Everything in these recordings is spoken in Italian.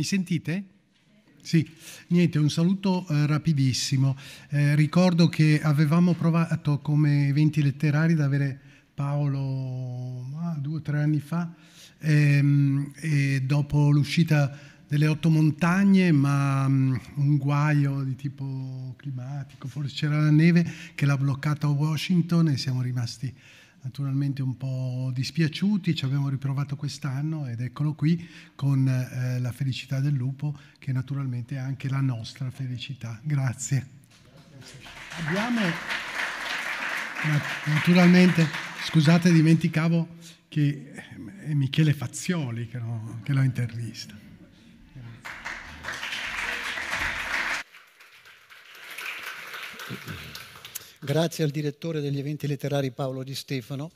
Mi sentite? Sì, niente, un saluto eh, rapidissimo. Eh, ricordo che avevamo provato come eventi letterari ad avere Paolo ah, due o tre anni fa, ehm, e dopo l'uscita delle otto montagne, ma um, un guaio di tipo climatico, forse c'era la neve che l'ha bloccata a Washington e siamo rimasti naturalmente un po' dispiaciuti, ci abbiamo riprovato quest'anno ed eccolo qui con eh, la felicità del lupo che naturalmente è anche la nostra felicità. Grazie. Grazie. Abbiamo naturalmente, scusate dimenticavo che è eh, Michele Fazzioli che, no, che lo intervista. Grazie. Eh, eh grazie al direttore degli eventi letterari Paolo Di Stefano,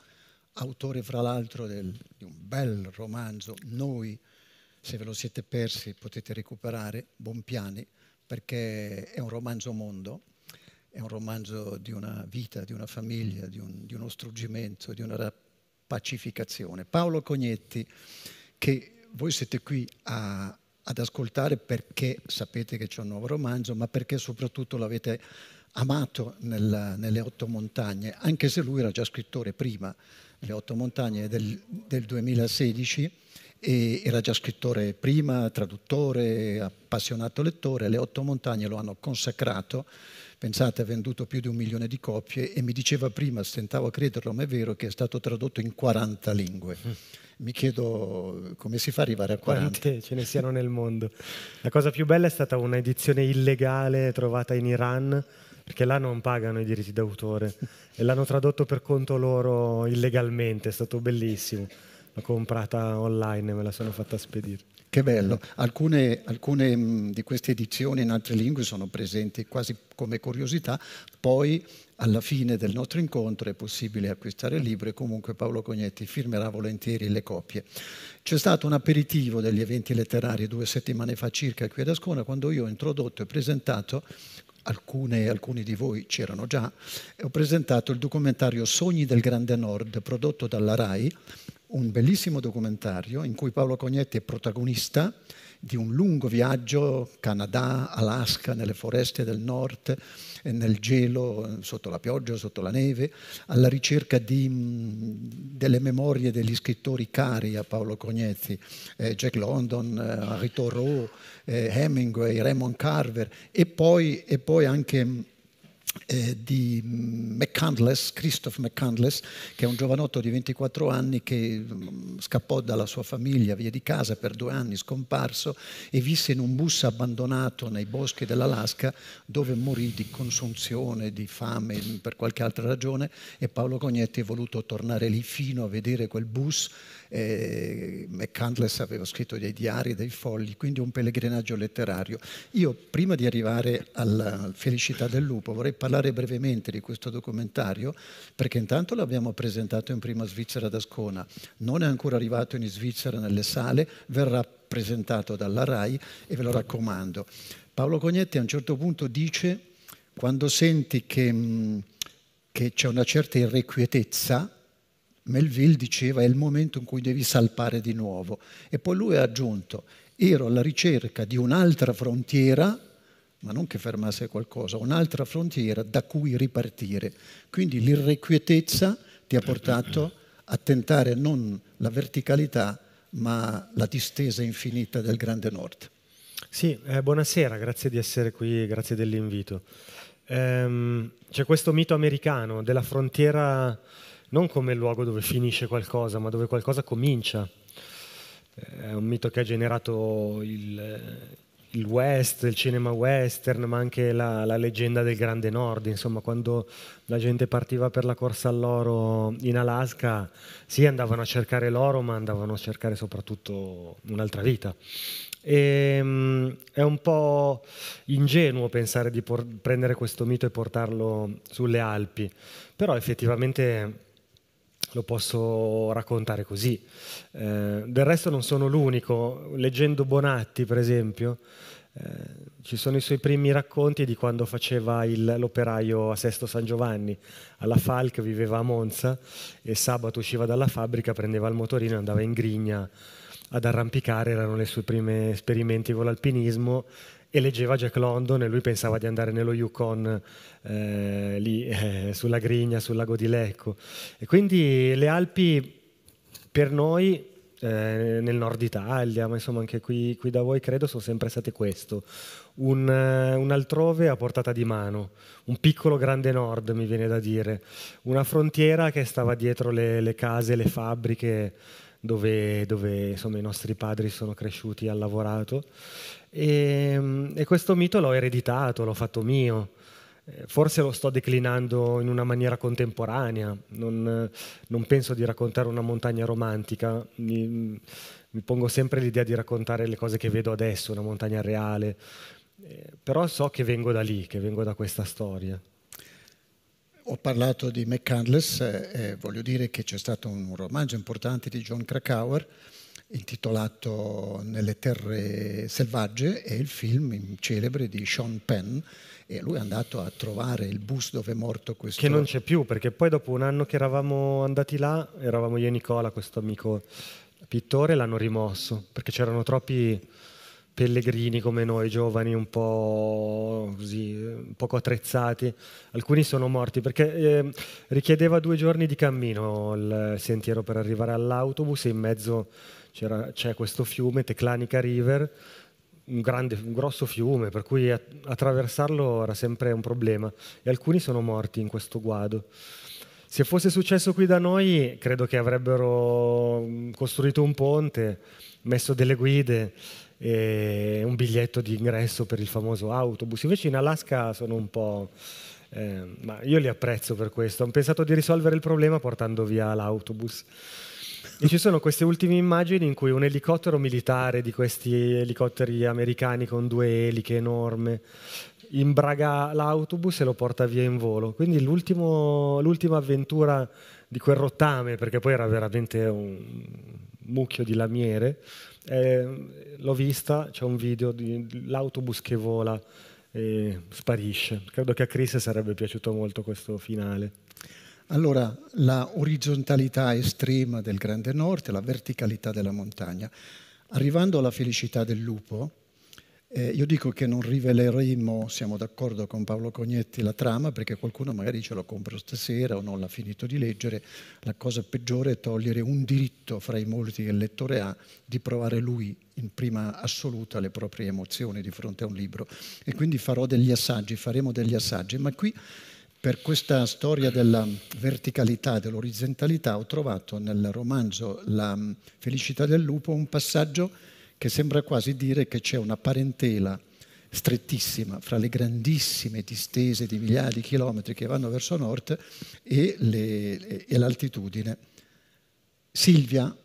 autore fra l'altro del, di un bel romanzo, Noi, se ve lo siete persi potete recuperare, Bompiani, perché è un romanzo mondo, è un romanzo di una vita, di una famiglia, di, un, di uno struggimento, di una pacificazione. Paolo Cognetti, che voi siete qui a ad ascoltare perché sapete che c'è un nuovo romanzo, ma perché soprattutto l'avete amato nel, nelle Otto Montagne, anche se lui era già scrittore prima, le Otto Montagne del, del 2016, era già scrittore prima, traduttore, appassionato lettore, le Otto Montagne lo hanno consacrato, pensate ha venduto più di un milione di copie e mi diceva prima, stentavo a crederlo, ma è vero che è stato tradotto in 40 lingue mi chiedo come si fa ad arrivare a 40. Quante ce ne siano nel mondo. La cosa più bella è stata un'edizione illegale trovata in Iran, perché là non pagano i diritti d'autore e l'hanno tradotto per conto loro illegalmente, è stato bellissimo. L'ho comprata online e me la sono fatta spedire. Che bello. Alcune, alcune di queste edizioni in altre lingue sono presenti quasi come curiosità, poi alla fine del nostro incontro è possibile acquistare il libro e comunque Paolo Cognetti firmerà volentieri le copie. C'è stato un aperitivo degli eventi letterari due settimane fa circa qui ad Ascona quando io ho introdotto e presentato, alcune, alcuni di voi c'erano già, ho presentato il documentario Sogni del Grande Nord prodotto dalla RAI, un bellissimo documentario in cui Paolo Cognetti è protagonista di un lungo viaggio, Canada, Alaska, nelle foreste del nord, nel gelo, sotto la pioggia, sotto la neve, alla ricerca di, mm, delle memorie degli scrittori cari a Paolo Cognezzi, eh, Jack London, eh, Henri Thoreau, eh, Hemingway, Raymond Carver e poi, e poi anche mm, eh, di McCandless, Christoph McCandless, che è un giovanotto di 24 anni che mm, scappò dalla sua famiglia via di casa per due anni, scomparso, e visse in un bus abbandonato nei boschi dell'Alaska dove morì di consunzione, di fame, per qualche altra ragione, e Paolo Cognetti è voluto tornare lì fino a vedere quel bus eh, McCandless aveva scritto dei diari dei folli, quindi un pellegrinaggio letterario. Io prima di arrivare alla felicità del lupo vorrei parlare brevemente di questo documentario perché intanto l'abbiamo presentato in prima Svizzera ad Ascona, non è ancora arrivato in Svizzera nelle sale, verrà presentato dalla RAI e ve lo raccomando. Paolo Cognetti a un certo punto dice quando senti che, mm, che c'è una certa irrequietezza, Melville diceva è il momento in cui devi salpare di nuovo. E poi lui ha aggiunto, ero alla ricerca di un'altra frontiera, ma non che fermasse qualcosa, un'altra frontiera da cui ripartire. Quindi l'irrequietezza ti ha portato a tentare non la verticalità, ma la distesa infinita del Grande Nord. Sì, eh, buonasera, grazie di essere qui, grazie dell'invito. Ehm, c'è questo mito americano della frontiera non come il luogo dove finisce qualcosa, ma dove qualcosa comincia. È un mito che ha generato il, eh, il West, il cinema western, ma anche la, la, leggenda del Grande Nord. Insomma, quando la gente partiva per la corsa all'oro in Alaska, sì, andavano a cercare l'oro, ma andavano a cercare soprattutto un'altra vita. E, ehm, è un po' ingenuo pensare di por- prendere questo mito e portarlo sulle Alpi, però effettivamente lo posso raccontare così. Eh, del resto non sono l'unico, leggendo Bonatti per esempio, eh, ci sono i suoi primi racconti di quando faceva il, l'operaio a Sesto San Giovanni, alla Falc viveva a Monza e sabato usciva dalla fabbrica, prendeva il motorino e andava in grigna ad arrampicare, erano i suoi primi esperimenti con l'alpinismo e leggeva Jack London e lui pensava di andare nello Yukon eh, lì eh, sulla Grigna, sul lago di Lecco. E quindi le Alpi per noi eh, nel nord Italia, ma insomma anche qui, qui, da voi credo sono sempre state questo, un, eh, un, altrove a portata di mano, un piccolo grande nord mi viene da dire, una frontiera che stava dietro le, le case, le fabbriche dove, dove insomma, i nostri padri sono cresciuti e hanno lavorato e, ehm, e questo mito l'ho ereditato, l'ho fatto mio. Eh, forse lo sto declinando in una maniera contemporanea, non, non penso di raccontare una montagna romantica, mi, mi pongo sempre l'idea di raccontare le cose che vedo adesso, una montagna reale, eh, però so che vengo da lì, che vengo da questa storia. Ho parlato di McCandless, eh, voglio dire che c'è stato un romanzo importante di John Krakauer intitolato Nelle terre selvagge, è il film celebre di Sean Penn e lui è andato a trovare il bus dove è morto questo... Che non c'è più, perché poi dopo un anno che eravamo andati là, eravamo io e Nicola, questo amico pittore, l'hanno rimosso, perché c'erano troppi pellegrini come noi, giovani un po' così, poco attrezzati. Alcuni sono morti perché eh, richiedeva due giorni di cammino il sentiero per arrivare all'autobus e in mezzo c'è questo fiume, Teclanica River, un, grande, un grosso fiume, per cui attraversarlo era sempre un problema e alcuni sono morti in questo guado. Se fosse successo qui da noi, credo che avrebbero mm, costruito un ponte, messo delle guide e un biglietto di ingresso per il famoso autobus. Invece in Alaska sono un po'... Eh, ma io li apprezzo per questo. Hanno pensato di risolvere il problema portando via l'autobus. E ci sono queste ultime immagini in cui un elicottero militare di questi elicotteri americani con due eliche enorme imbraga l'autobus e lo porta via in volo. Quindi l'ultima avventura di quel rottame, perché poi era veramente un mucchio di lamiere, eh, l'ho vista, c'è un video dell'autobus che vola e sparisce. Credo che a Chris sarebbe piaciuto molto questo finale. Allora, la orizzontalità estrema del Grande Nord, la verticalità della montagna. Arrivando alla felicità del lupo, eh, io dico che non riveleremo, siamo d'accordo con Paolo Cognetti, la trama, perché qualcuno magari ce lo compra stasera o non l'ha finito di leggere. La cosa peggiore è togliere un diritto fra i molti che il lettore ha di provare lui in prima assoluta le proprie emozioni di fronte a un libro. E quindi farò degli assaggi, faremo degli assaggi. Ma qui per questa storia della verticalità, dell'orizzontalità, ho trovato nel romanzo La felicità del lupo un passaggio che sembra quasi dire che c'è una parentela strettissima fra le grandissime distese di migliaia di chilometri che vanno verso nord e, le, e l'altitudine. Silvia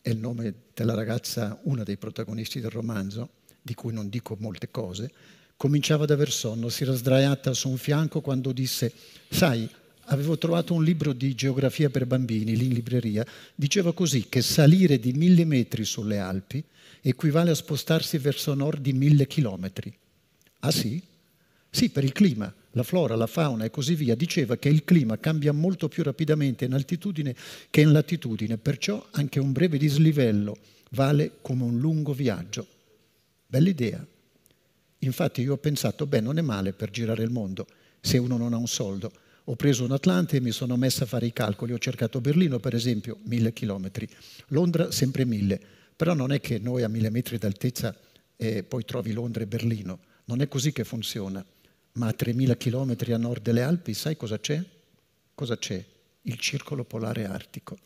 è il nome della ragazza, una dei protagonisti del romanzo, di cui non dico molte cose, Cominciava ad aver sonno, si era sdraiata su un fianco quando disse, sai, avevo trovato un libro di geografia per bambini lì in libreria, diceva così che salire di mille metri sulle Alpi equivale a spostarsi verso nord di mille chilometri. Ah sì? Sì, per il clima, la flora, la fauna e così via. Diceva che il clima cambia molto più rapidamente in altitudine che in latitudine, perciò anche un breve dislivello vale come un lungo viaggio. Bella idea. Infatti io ho pensato, beh, non è male per girare il mondo se uno non ha un soldo. Ho preso un Atlante e mi sono messa a fare i calcoli. Ho cercato Berlino, per esempio, mille chilometri. Londra, sempre mille. Però non è che noi a mille metri d'altezza eh, poi trovi Londra e Berlino. Non è così che funziona. Ma a 3.000 chilometri a nord delle Alpi, sai cosa c'è? Cosa c'è? Il circolo polare artico.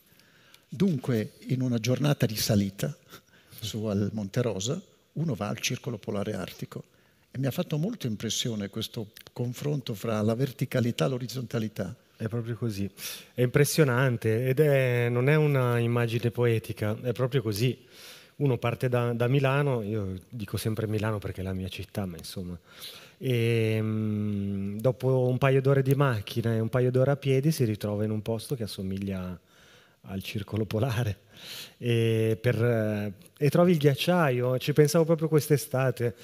Dunque, in una giornata di salita su al Monte Rosa, uno va al circolo polare artico. E mi ha fatto molto impressione questo confronto fra la verticalità e l'orizzontalità. È proprio così. È impressionante ed è, non è un'immagine poetica, è proprio così. Uno parte da, da Milano, io dico sempre Milano perché è la mia città, ma insomma, e ehm, dopo un paio d'ore di macchina e un paio d'ore a piedi si ritrova in un posto che assomiglia al circolo polare e, per, eh, e trovi il ghiacciaio, ci pensavo proprio quest'estate.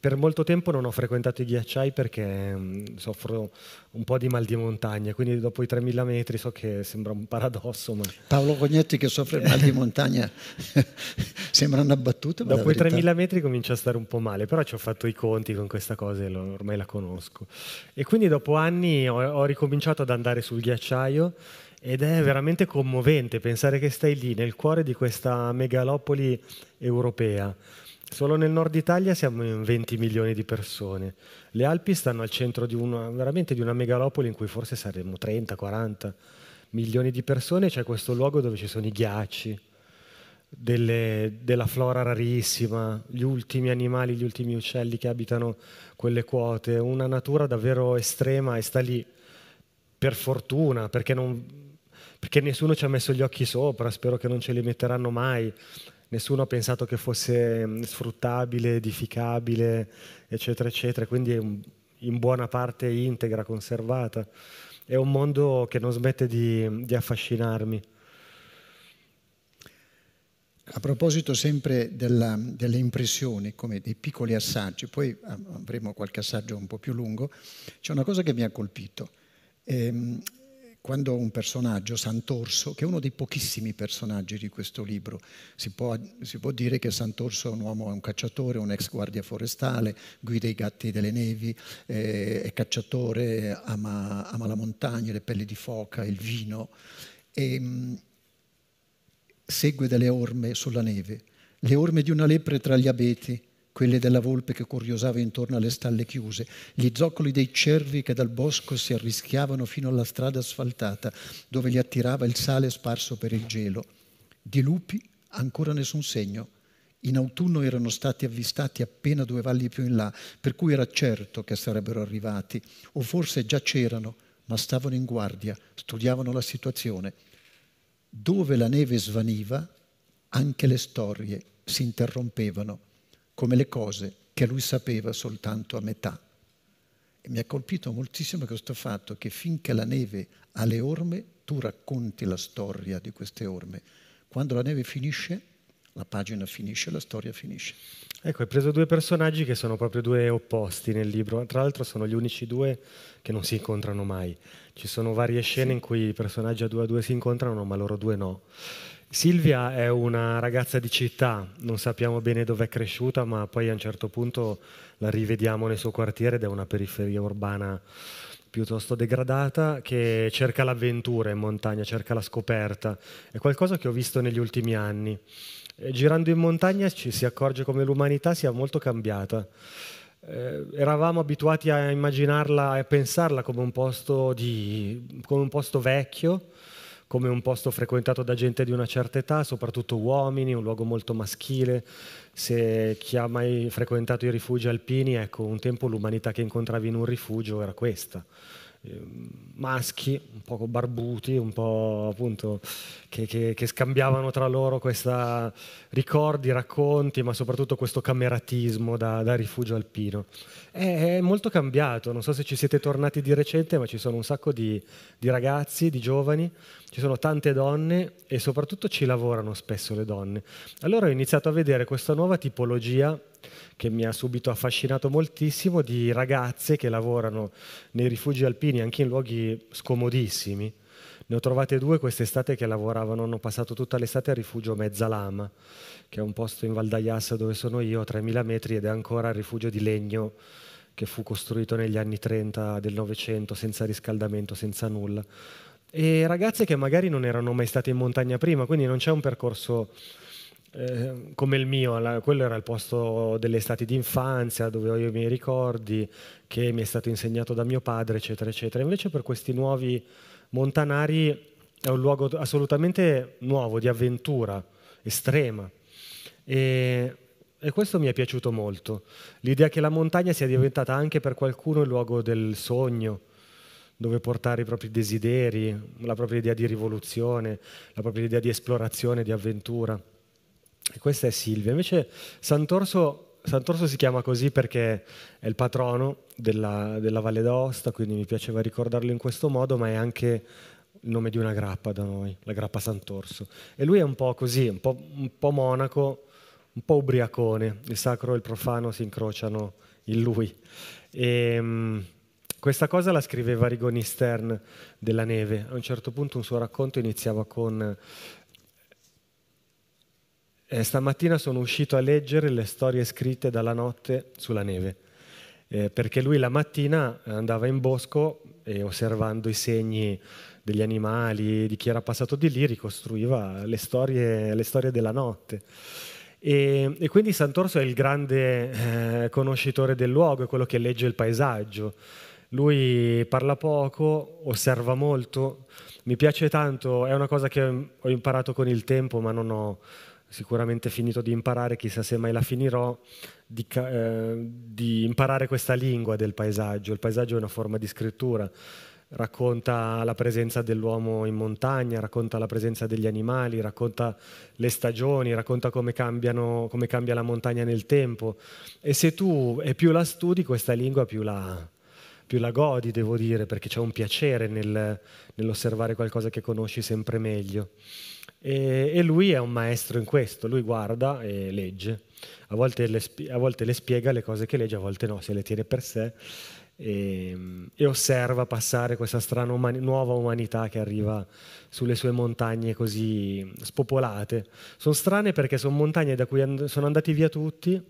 Per molto tempo non ho frequentato i ghiacciai perché mm, soffro un po' di mal di montagna, quindi dopo i 3000 metri so che sembra un paradosso. Ma... Paolo Cognetti che soffre mal di montagna sembra una battuta. Dopo i 3000 metri comincia a stare un po' male, però ci ho fatto i conti con questa cosa e ormai la conosco. E quindi dopo anni ho, ho ricominciato ad andare sul ghiacciaio ed è veramente commovente pensare che stai lì nel cuore di questa megalopoli europea. Solo nel nord Italia siamo in 20 milioni di persone. Le Alpi stanno al centro di una, veramente di una megalopoli in cui forse saremmo 30, 40 milioni di persone. C'è questo luogo dove ci sono i ghiacci, delle, della flora rarissima, gli ultimi animali, gli ultimi uccelli che abitano quelle quote. Una natura davvero estrema e sta lì per fortuna, perché non, perché nessuno ci ha messo gli occhi sopra, spero che non ce li metteranno mai, nessuno ha pensato che fosse mm, sfruttabile, edificabile, eccetera, eccetera, quindi è in buona parte integra, conservata. È un mondo che non smette di, di affascinarmi. A proposito sempre della, delle impressioni, come dei piccoli assaggi, poi avremo qualche assaggio un po' più lungo, c'è una cosa che mi ha colpito. Ehm, quando un personaggio, Sant'Orso, che è uno dei pochissimi personaggi di questo libro, si può, si può dire che Sant'Orso è un uomo, è un cacciatore, un ex guardia forestale, guida i gatti delle nevi, eh, è cacciatore, ama, ama, la montagna, le pelli di foca, il vino, e, mh, mm, segue delle orme sulla neve, le orme di una lepre tra gli abeti, quelle della volpe che curiosava intorno alle stalle chiuse, gli zoccoli dei cervi che dal bosco si arrischiavano fino alla strada asfaltata dove li attirava il sale sparso per il gelo. Di lupi ancora nessun segno. In autunno erano stati avvistati appena due valli più in là, per cui era certo che sarebbero arrivati, o forse già c'erano, ma stavano in guardia, studiavano la situazione. Dove la neve svaniva, anche le storie si interrompevano come le cose che lui sapeva soltanto a metà. E mi ha colpito moltissimo questo fatto che finché la neve ha le orme, tu racconti la storia di queste orme. Quando la neve finisce, la pagina finisce, la storia finisce. Ecco, hai preso due personaggi che sono proprio due opposti nel libro, tra l'altro sono gli unici due che non si incontrano mai. Ci sono varie scene sì. in cui i personaggi a due a due si incontrano, ma loro due no. Silvia è una ragazza di città, non sappiamo bene dove è cresciuta, ma poi a un certo punto la rivediamo nel suo quartiere ed è una periferia urbana piuttosto degradata che cerca l'avventura in montagna, cerca la scoperta. È qualcosa che ho visto negli ultimi anni. Eh, girando in montagna ci si accorge come l'umanità sia molto cambiata. Eh, eravamo abituati a immaginarla e a pensarla come un posto, di, come un posto vecchio, come un posto frequentato da gente di una certa età, soprattutto uomini, un luogo molto maschile. Se chi ha mai frequentato i rifugi alpini, ecco, un tempo l'umanità che incontravi in un rifugio era questa ehm, maschi, un po' barbuti, un po' appunto che, che, che, scambiavano tra loro questa, ricordi, racconti, ma soprattutto questo cameratismo da, da rifugio alpino. È, è, molto cambiato, non so se ci siete tornati di recente, ma ci sono un sacco di, di, ragazzi, di giovani, ci sono tante donne e soprattutto ci lavorano spesso le donne. Allora ho iniziato a vedere questa nuova tipologia che mi ha subito affascinato moltissimo di ragazze che lavorano nei rifugi alpini, anche in luoghi scomodissimi ne ho trovate due quest'estate che lavoravano, hanno passato tutta l'estate al rifugio Mezzalama, che è un posto in Val d'Aiassa dove sono io, a 3000 metri, ed è ancora il rifugio di legno che fu costruito negli anni 30 del Novecento, senza riscaldamento, senza nulla. E ragazze che magari non erano mai state in montagna prima, quindi non c'è un percorso eh, come il mio, la, quello era il posto delle estati di dove ho i miei ricordi, che mi è stato insegnato da mio padre, eccetera, eccetera. Invece per questi nuovi Montanari è un luogo assolutamente nuovo, di avventura, estrema. E, e questo mi è piaciuto molto. L'idea che la montagna sia diventata anche per qualcuno il luogo del sogno, dove portare i propri desideri, la propria idea di rivoluzione, la propria idea di esplorazione, di avventura. E questa è Silvia. Invece Sant'Orso Sant'Orso si chiama così perché è il patrono della, della Valle d'Aosta, quindi mi piaceva ricordarlo in questo modo, ma è anche il nome di una grappa da noi, la grappa Sant'Orso. E lui è un po' così, un po', un po monaco, un po' ubriacone, il sacro e il profano si incrociano in lui. E, ehm, questa cosa la scriveva Rigoni Stern della neve. A un certo punto un suo racconto iniziava con eh, stamattina sono uscito a leggere le storie scritte dalla notte sulla neve, eh, perché lui la mattina andava in bosco e osservando i segni degli animali, di chi era passato di lì, ricostruiva le storie, le storie della notte. E, e, quindi Sant'Orso è il grande eh, conoscitore del luogo, è quello che legge il paesaggio. Lui parla poco, osserva molto, mi piace tanto, è una cosa che ho imparato con il tempo ma non ho, sicuramente finito di imparare, chissà se mai la finirò, di, eh, di, imparare questa lingua del paesaggio. Il paesaggio è una forma di scrittura, racconta la presenza dell'uomo in montagna, racconta la presenza degli animali, racconta le stagioni, racconta come, cambiano, come cambia la montagna nel tempo. E se tu e più la studi questa lingua, più la, più la godi, devo dire, perché c'è un piacere nel, nell'osservare qualcosa che conosci sempre meglio. E, e, lui è un maestro in questo, lui guarda e legge. A volte, le, a volte, le, spiega le cose che legge, a volte no, se le tiene per sé e, ehm, e osserva passare questa strana umani, nuova umanità che arriva sulle sue montagne così spopolate. Sono strane perché sono montagne da cui and- sono andati via tutti,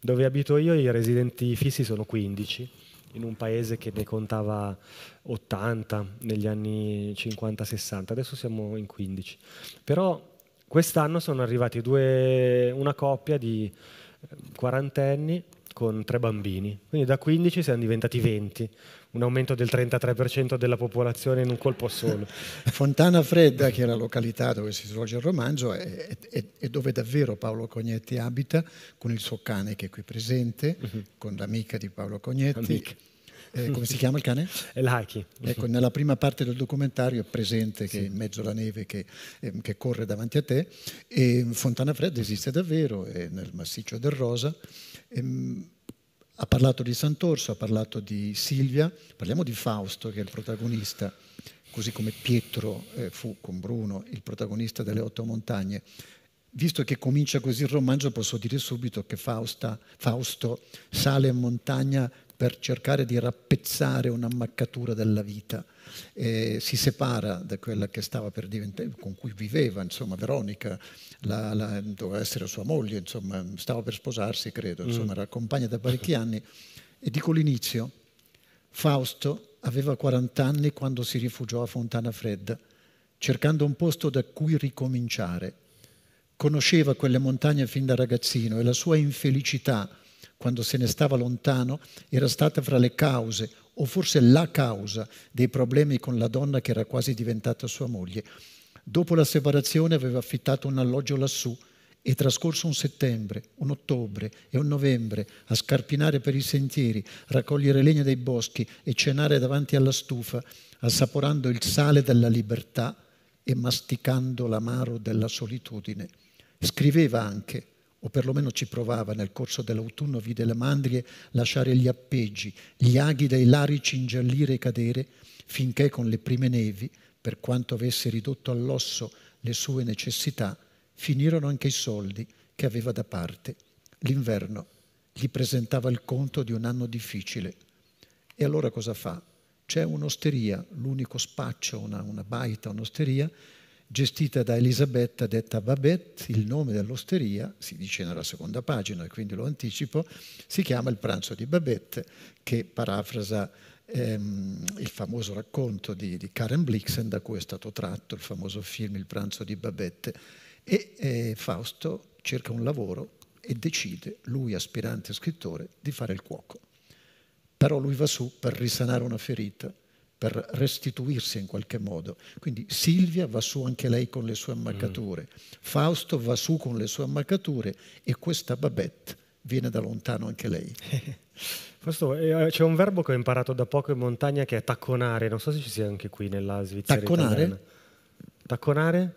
dove abito io i residenti fissi sono 15 in un paese che ne contava 80 negli anni 50-60, adesso siamo in 15. Però quest'anno sono arrivati due, una coppia di quarantenni con tre bambini. Quindi da 15 siamo diventati 20, un aumento del 33% della popolazione in un colpo solo. Fontana Fredda, che è la località dove si svolge il romanzo, è, è, è dove davvero Paolo Cognetti abita, con il suo cane che è qui presente, uh mhm. -huh. con l'amica di Paolo Cognetti. Amica eh, come si chiama il cane? El Haki. Ecco, nella prima parte del documentario è presente sì. in mezzo alla neve che, eh, che, corre davanti a te e Fontana Fredda esiste davvero, è nel massiccio del Rosa. E, ehm, ha parlato di Sant'Orso, ha parlato di Silvia, parliamo di Fausto che è il protagonista, così come Pietro eh, fu con Bruno il protagonista delle Otto Montagne. Visto che comincia così il romanzo posso dire subito che Fausta, Fausto sale in montagna per cercare di rappezzare un'ammaccatura della vita. Eh, si separa da quella che stava per diventare, con cui viveva, insomma, Veronica, la, la, doveva essere sua moglie, insomma, stava per sposarsi, credo, mm. insomma, era compagna da parecchi anni. E dico l'inizio, Fausto aveva 40 anni quando si rifugiò a Fontana Fredda, cercando un posto da cui ricominciare. Conosceva quelle montagne fin da ragazzino e la sua infelicità quando se ne stava lontano, era stata fra le cause, o forse la causa, dei problemi con la donna che era quasi diventata sua moglie. Dopo la separazione aveva affittato un alloggio lassù e trascorso un settembre, un ottobre e un novembre a scarpinare per i sentieri, raccogliere legna dei boschi e cenare davanti alla stufa, assaporando il sale della libertà e masticando l'amaro della solitudine. Scriveva anche o perlomeno ci provava nel corso dell'autunno, vide le mandrie lasciare gli appeggi, gli aghi dei larici ingiallire e cadere, finché con le prime nevi, per quanto avesse ridotto all'osso le sue necessità, finirono anche i soldi che aveva da parte. L'inverno gli presentava il conto di un anno difficile. E allora cosa fa? C'è un'osteria, l'unico spaccio, una, una baita, un'osteria, gestita da Elisabetta detta Babette, il nome dell'osteria, si dice nella seconda pagina e quindi lo anticipo, si chiama il pranzo di Babette che parafrasa ehm, il famoso racconto di, di, Karen Blixen da cui è stato tratto il famoso film Il pranzo di Babette e eh, Fausto cerca un lavoro e decide, lui aspirante scrittore, di fare il cuoco. Però lui va su per risanare una ferita per restituirsi in qualche modo. Quindi Silvia va su anche lei con le sue mm. ammaccature, mm. Fausto va su con le sue ammaccature e questa Babette viene da lontano anche lei. Eh, c'è un verbo che ho imparato da poco in montagna che è tacconare, non so se ci sia anche qui nella Svizzera. Tacconare? Italiana. Tacconare?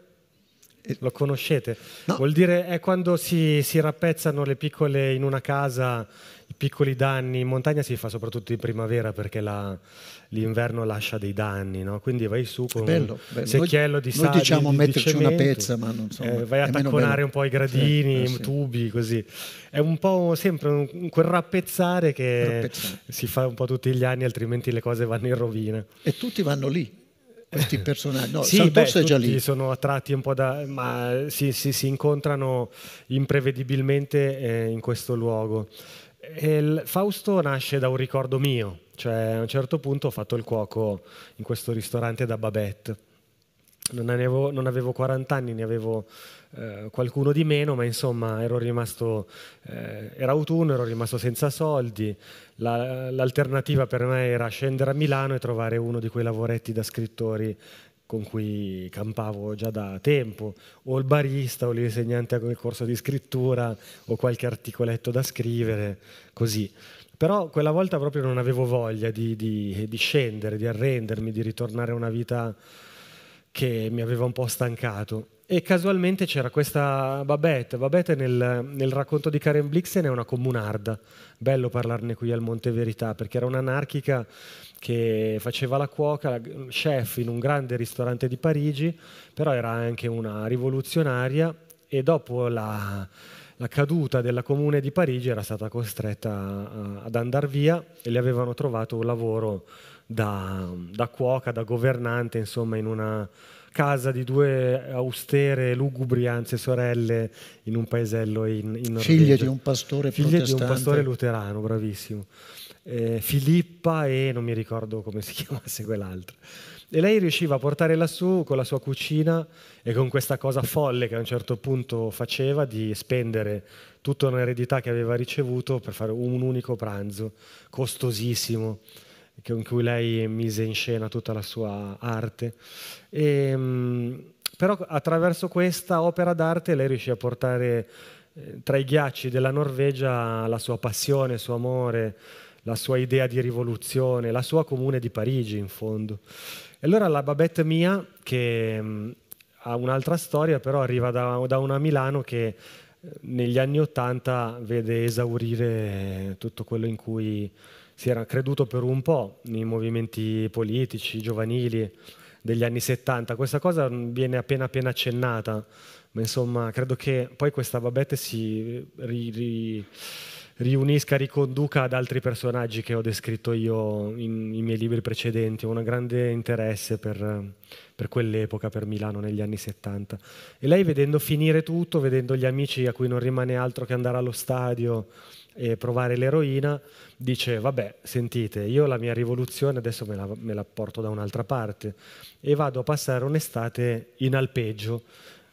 Eh. Lo conoscete? No. Vuol dire è quando si, si rappezzano le piccole in una casa i piccoli danni. In montagna si fa soprattutto in primavera perché la, l'inverno lascia dei danni, no? quindi vai su con bello, bello. un secchiello noi, di sale. Noi diciamo di, metterci di una pezza, ma non so. Eh, vai a tacconare un po' i gradini, sì, eh, eh sì. tubi, così. È un po' sempre un, quel rappezzare che rappezzare. si fa un po' tutti gli anni, altrimenti le cose vanno in rovina. E tutti vanno lì questi eh. personaggi. No, sì, Santos beh, è già lì. sono attratti un po' da. ma si, si, si incontrano imprevedibilmente eh, in questo luogo il Fausto nasce da un ricordo mio, cioè a un certo punto ho fatto il cuoco in questo ristorante da Babette. Non avevo, non avevo 40 anni, ne avevo eh, qualcuno di meno, ma insomma ero rimasto, eh, era autunno, ero rimasto senza soldi, La, l'alternativa per me era scendere a Milano e trovare uno di quei lavoretti da scrittori con cui campavo già da tempo, o il barista o l'insegnante del corso di scrittura o qualche articoletto da scrivere, così. Però quella volta proprio non avevo voglia di, di, di scendere, di arrendermi, di ritornare a una vita che mi aveva un po' stancato e casualmente c'era questa Babette. Babette nel, nel, racconto di Karen Blixen è una comunarda. Bello parlarne qui al Monte Verità, perché era un'anarchica che faceva la cuoca, chef in un grande ristorante di Parigi, però era anche una rivoluzionaria e dopo la, la caduta della comune di Parigi era stata costretta ad andare via e le avevano trovato un lavoro da, da cuoca, da governante, insomma in una casa di due austere, lugubri, anzi sorelle, in un paesello in, in Norvegia. Figlie di un pastore Figlie di un pastore luterano, bravissimo. Eh, Filippa e non mi ricordo come si chiamasse quell'altra. E lei riusciva a portare lassù con la sua cucina e con questa cosa folle che a un certo punto faceva di spendere tutta un'eredità che aveva ricevuto per fare un unico pranzo costosissimo con cui lei mise in scena tutta la sua arte. E, ehm, però attraverso questa opera d'arte lei riuscì a portare eh, tra i ghiacci della Norvegia la sua passione, il suo amore, la sua idea di rivoluzione, la sua comune di Parigi in fondo. E allora la Babette mia, che mm, ha un'altra storia, però arriva da, da una Milano che eh, negli anni Ottanta vede esaurire tutto quello in cui si era creduto per un po' nei movimenti politici, giovanili degli anni 70. Questa cosa mm, viene appena appena accennata, ma insomma credo che poi questa Babette si ri, ri, riunisca, riconduca ad altri personaggi che ho descritto io in, in miei libri precedenti. Ho un grande interesse per, per quell'epoca, per Milano negli anni 70. E lei vedendo finire tutto, vedendo gli amici a cui non rimane altro che andare allo stadio, e provare l'eroina, dice vabbè, sentite, io la mia rivoluzione adesso me la, me la porto da un'altra parte e vado a passare un'estate in alpeggio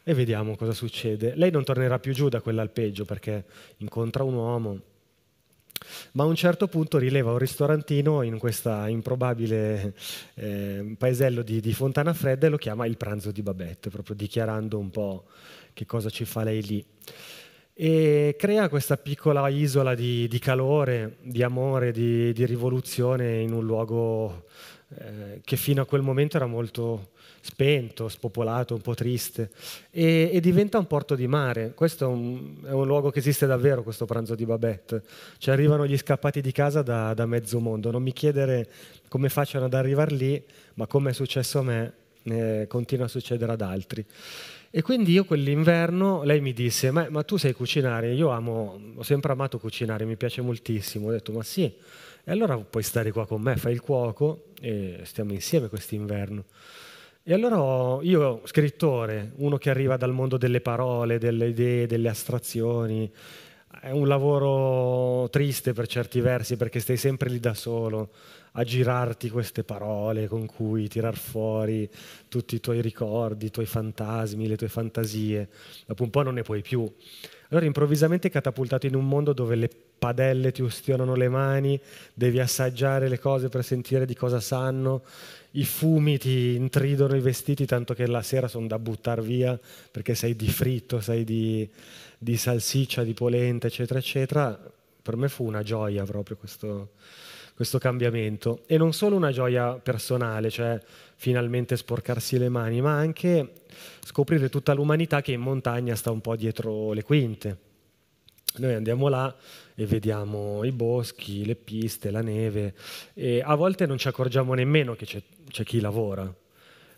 e vediamo cosa succede. Lei non tornerà più giù da quell'alpeggio perché incontra un uomo, ma a un certo punto rileva un ristorantino in questo improbabile eh, paesello di, di, Fontana Fredda e lo chiama il pranzo di Babette, proprio dichiarando un po' che cosa ci fa lei lì e crea questa piccola isola di, di calore, di amore, di, di, rivoluzione in un luogo eh, che fino a quel momento era molto spento, spopolato, un po' triste e, e diventa un porto di mare. Questo è un, è un, luogo che esiste davvero, questo pranzo di Babette. Ci arrivano gli scappati di casa da, da mezzo mondo. Non mi chiedere come facciano ad arrivare lì, ma come è successo a me, eh, continua a succedere ad altri. E quindi io quell'inverno, lei mi disse, ma, ma, tu sai cucinare? Io amo, ho sempre amato cucinare, mi piace moltissimo. Ho detto, ma sì, e allora puoi stare qua con me, fai il cuoco e stiamo insieme quest'inverno. E allora io, scrittore, uno che arriva dal mondo delle parole, delle idee, delle astrazioni, è un lavoro triste per certi versi perché stai sempre lì da solo a girarti queste parole con cui tirar fuori tutti i tuoi ricordi, i tuoi fantasmi, le tue fantasie. Dopo un po' non ne puoi più. Allora improvvisamente catapultato in un mondo dove le padelle ti ustionano le mani, devi assaggiare le cose per sentire di cosa sanno, i fumi ti intridono i vestiti tanto che la sera sono da buttare via perché sei di fritto, sei di di salsiccia, di polenta, eccetera, eccetera, per me fu una gioia proprio questo, questo cambiamento. E non solo una gioia personale, cioè finalmente sporcarsi le mani, ma anche scoprire tutta l'umanità che in montagna sta un po' dietro le quinte. Noi andiamo là e vediamo i boschi, le piste, la neve e a volte non ci accorgiamo nemmeno che c'è, c'è chi lavora,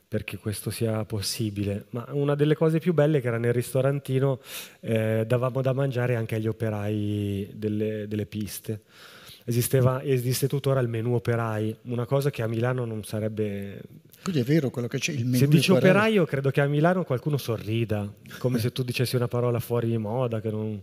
perché questo sia possibile, ma una delle cose più belle che era nel ristorantino eh, davamo da mangiare anche agli operai delle, delle piste. Esisteva, esiste tuttora il menù operai, una cosa che a Milano non sarebbe... Quindi è vero quello che c'è, il menù Se dici operaio credo che a Milano qualcuno sorrida, come se tu dicessi una parola fuori di moda, che non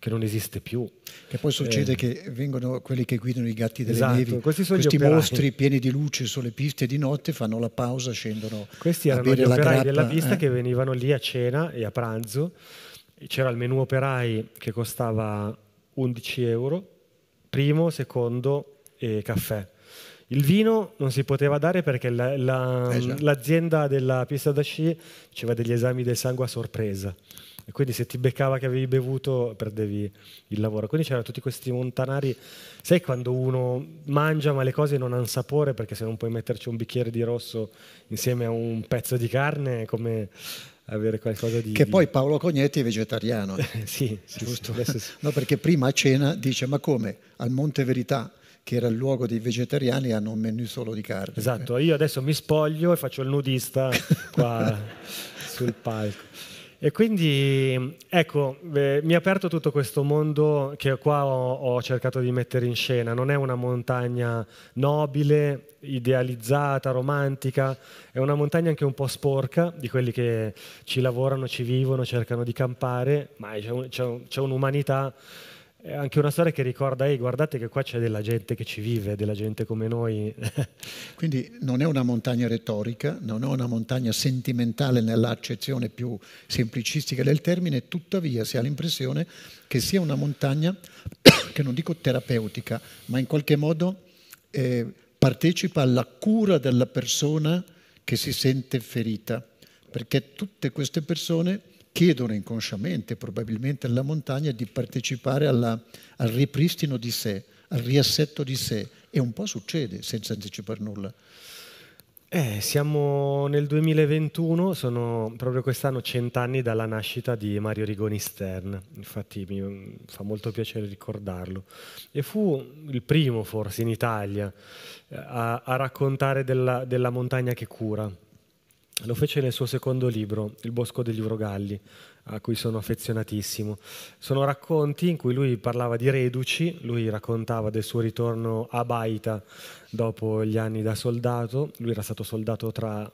che non esiste più. Che poi succede eh. che vengono quelli che guidano i gatti delle esatto, nevi, questi, questi mostri pieni di luce sulle piste di notte, fanno la pausa, scendono questi erano a bere gli la operai della pista eh? che venivano lì a cena e a pranzo, c'era il menù operai che costava 11 euro, primo, secondo e caffè. Il vino non si poteva dare perché la, la, eh l'azienda della pista da sci faceva degli esami del sangue a sorpresa. E quindi se ti beccava che avevi bevuto perdevi il lavoro. Quindi c'erano tutti questi montanari. Sai quando uno mangia ma le cose non hanno sapore perché se non puoi metterci un bicchiere di rosso insieme a un pezzo di carne è come avere qualcosa di... Che poi Paolo Cognetti è vegetariano. sì, sì, giusto. Sì, sì. No, perché prima a cena dice ma come al Monte Verità che era il luogo dei vegetariani, hanno un menù solo di carne. Esatto, io adesso mi spoglio e faccio il nudista qua sul palco. E quindi ecco, eh, mi ha aperto tutto questo mondo che qua ho, ho, cercato di mettere in scena. Non è una montagna nobile, idealizzata, romantica, è una montagna anche un po' sporca di quelli che ci lavorano, ci vivono, cercano di campare, ma c'è, un, c'è, un, c'è un'umanità è anche una storia che ricorda, ehi, guardate che qua c'è della gente che ci vive, della gente come noi. Quindi non è una montagna retorica, non è una montagna sentimentale nell'accezione più semplicistica del termine, tuttavia si ha l'impressione che sia una montagna, che non dico terapeutica, ma in qualche modo eh, partecipa alla cura della persona che si sente ferita, perché tutte queste persone chiedono inconsciamente probabilmente alla montagna di partecipare alla, al ripristino di sé, al riassetto di sé e un po' succede senza anticipare nulla. Eh, siamo nel 2021, sono proprio quest'anno cent'anni dalla nascita di Mario Rigoni Stern, infatti mi mm, fa molto piacere ricordarlo. E fu il primo forse in Italia eh, a, a raccontare della, della montagna che cura lo fece nel suo secondo libro, Il bosco degli urogalli, a cui sono affezionatissimo. Sono racconti in cui lui parlava di reduci, lui raccontava del suo ritorno a Baita dopo gli anni da soldato, lui era stato soldato tra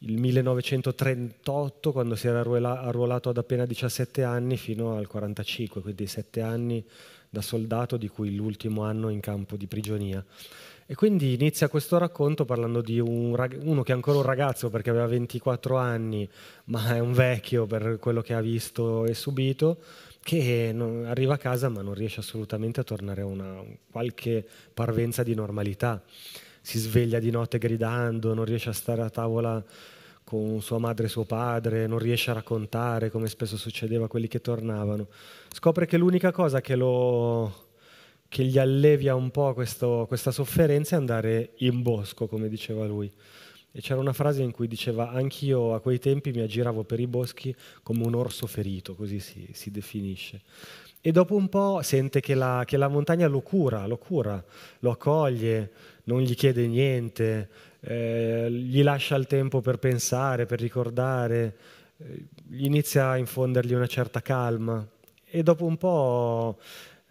il 1938, quando si era arruolato ad appena 17 anni, fino al 45, quindi 7 anni da soldato, di cui l'ultimo anno in campo di prigionia. E quindi inizia questo racconto parlando di un rag- uno che è ancora un ragazzo perché aveva 24 anni, ma è un vecchio per quello che ha visto e subito, che non, arriva a casa ma non riesce assolutamente a tornare a una qualche parvenza di normalità. Si sveglia di notte gridando, non riesce a stare a tavola con sua madre e suo padre, non riesce a raccontare come spesso succedeva a quelli che tornavano. Scopre che l'unica cosa che lo che gli allevia un po' questo, questa sofferenza è andare in bosco, come diceva lui. E c'era una frase in cui diceva, anch'io a quei tempi mi aggiravo per i boschi come un orso ferito, così si, si definisce. E dopo un po' sente che la, che la montagna lo cura, lo cura, lo accoglie, non gli chiede niente, eh, gli lascia il tempo per pensare, per ricordare, eh, inizia a infondergli una certa calma. E dopo un po'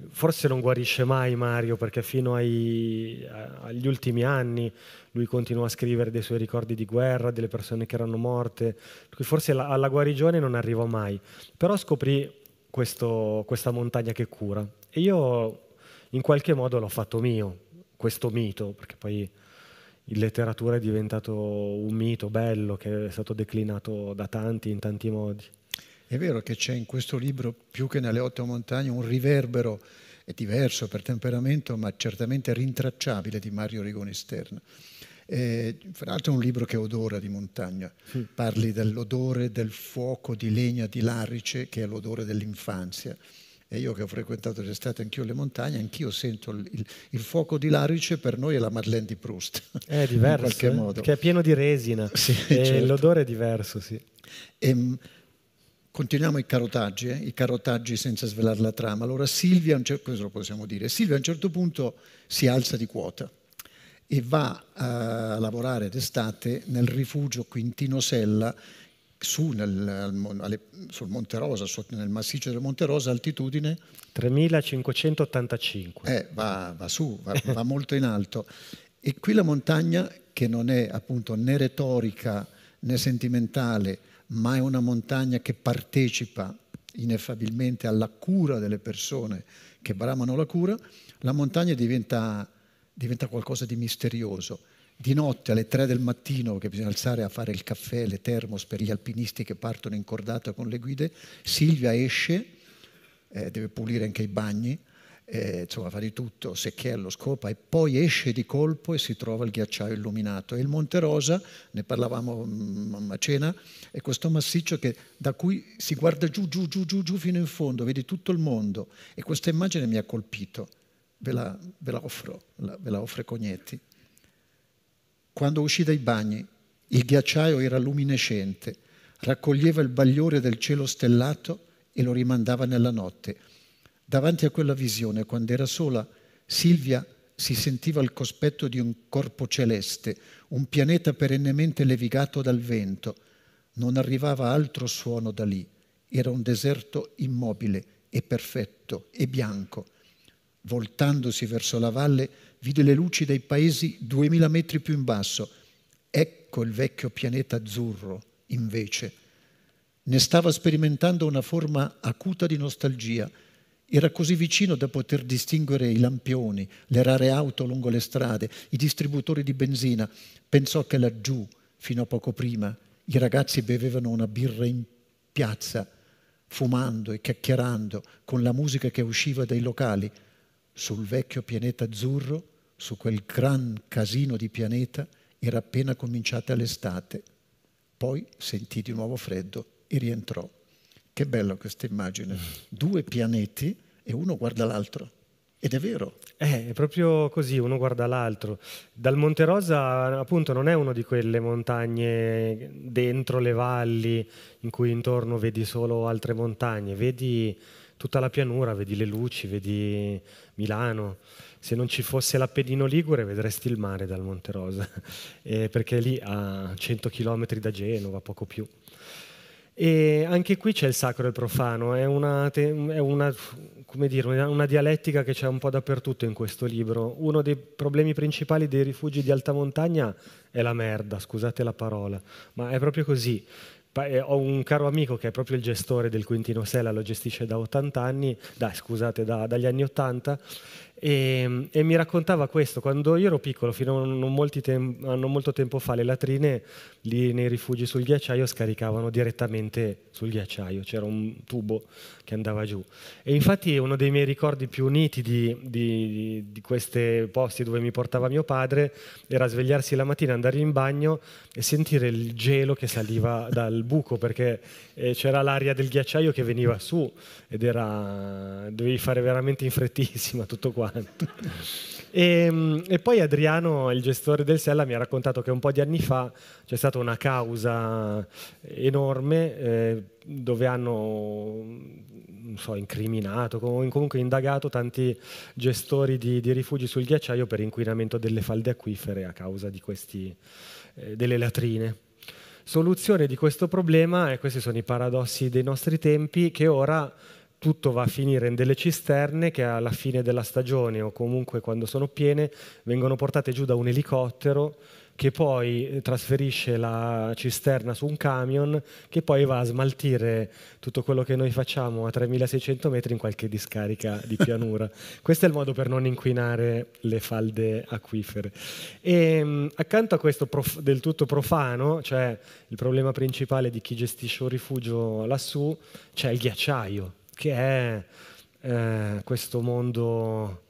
Forse non guarisce mai Mario perché fino ai, agli ultimi anni lui continua a scrivere dei suoi ricordi di guerra, delle persone che erano morte, forse la, alla guarigione non arrivò mai. Però scoprì questo, questa montagna che cura e io in qualche modo l'ho fatto mio, questo mito, perché poi in letteratura è diventato un mito bello che è stato declinato da tanti in tanti modi. È vero che c'è in questo libro, più che nelle otto montagne, un riverbero, è diverso per temperamento, ma certamente rintracciabile di Mario Rigoni Sterna. Eh, fra l'altro è un libro che odora di montagna, mm. parli dell'odore del fuoco di legna di larice che è l'odore dell'infanzia. E io che ho frequentato l'estate anch'io le montagne, anch'io sento il, il, il, fuoco di larice per noi è la Marlene di Proust. È diverso, in qualche eh? modo. perché è pieno di resina, sì, certo. l'odore è diverso, sì. E, ehm, Continuiamo i carotaggi, eh? i carotaggi senza svelare la trama. Allora Silvia, questo lo possiamo dire, Silvia a un certo punto si alza di quota e va a lavorare d'estate nel rifugio Quintino Sella su nel, alle, sul Monte Rosa, su, nel massiccio del Monte Rosa, altitudine? 3585. Eh, va, va, su, va, va molto in alto. E qui la montagna, che non è appunto né retorica né sentimentale, ma è una montagna che partecipa ineffabilmente alla cura delle persone che bramano la cura, la montagna diventa, diventa qualcosa di misterioso. Di notte alle 3 del mattino, che bisogna alzare a fare il caffè, le termos per gli alpinisti che partono in cordata con le guide, Silvia esce, eh, deve pulire anche i bagni, eh, insomma fa di tutto, secchiello, scopa e poi esce di colpo e si trova il ghiacciaio illuminato. E il Monte Rosa, ne parlavamo mm, a cena, è questo massiccio che, da cui si guarda giù, giù, giù, giù, giù fino in fondo, vedi tutto il mondo. E questa immagine mi ha colpito, ve la, ve la offro, la, ve la offre Cognetti. Quando uscì dai bagni, il ghiacciaio era luminescente, raccoglieva il bagliore del cielo stellato e lo rimandava nella notte Davanti a quella visione, quando era sola, Silvia si sentiva il cospetto di un corpo celeste, un pianeta perennemente levigato dal vento. Non arrivava altro suono da lì. Era un deserto immobile e perfetto e bianco. Voltandosi verso la valle, vide le luci dei paesi duemila metri più in basso. Ecco il vecchio pianeta azzurro, invece. Ne stava sperimentando una forma acuta di nostalgia era così vicino da poter distinguere i lampioni, le rare auto lungo le strade, i distributori di benzina. Pensò che laggiù, fino a poco prima, i ragazzi bevevano una birra in piazza, fumando e chiacchierando con la musica che usciva dai locali. Sul vecchio pianeta azzurro, su quel gran casino di pianeta, era appena cominciata l'estate. Poi sentì di nuovo freddo e rientrò. Che bella questa immagine. Due pianeti e uno guarda l'altro. Ed è vero. Eh, è proprio così, uno guarda l'altro. Dal Monte Rosa, appunto, non è una di quelle montagne dentro le valli in cui intorno vedi solo altre montagne, vedi tutta la pianura, vedi le luci, vedi Milano. Se non ci fosse l'Appennino Ligure vedresti il mare dal Monte Rosa, eh, perché lì a 100 km da Genova, poco più. E anche qui c'è il sacro e il profano, è, una, è una, dire, una, dialettica che c'è un po' dappertutto in questo libro. Uno dei problemi principali dei rifugi di alta montagna è la merda, scusate la parola, ma è proprio così. Eh, ho un caro amico che è proprio il gestore del Quintino Sella, lo gestisce da 80 anni, da, scusate, da, dagli anni 80 e, ehm, e, mi raccontava questo, quando io ero piccolo, fino a non, tem- a non, molto tempo fa, le latrine lì nei rifugi sul ghiacciaio scaricavano direttamente sul ghiacciaio, c'era un tubo che andava giù. E infatti uno dei miei ricordi più nitidi di, di questi posti dove mi portava mio padre era svegliarsi la mattina, andare in bagno e sentire il gelo che saliva dal buco perché eh, c'era l'aria del ghiacciaio che veniva su ed era, dovevi fare veramente in frettissima tutto quanto. E, e, poi Adriano, il gestore del Sella, mi ha raccontato che un po' di anni fa c'è stata una causa enorme eh, dove hanno so, incriminato comunque indagato tanti gestori di, di, rifugi sul ghiacciaio per inquinamento delle falde acquifere a causa questi, eh, delle latrine. Soluzione di questo problema, e questi sono i paradossi dei nostri tempi, che ora tutto va a finire in delle cisterne che alla fine della stagione o comunque quando sono piene vengono portate giù da un elicottero che poi eh, trasferisce la cisterna su un camion che poi va a smaltire tutto quello che noi facciamo a 3600 metri in qualche discarica di pianura. questo è il modo per non inquinare le falde acquifere. E, ehm, accanto a questo prof- del tutto profano, cioè il problema principale di chi gestisce un rifugio lassù, c'è il ghiacciaio, che è eh, questo mondo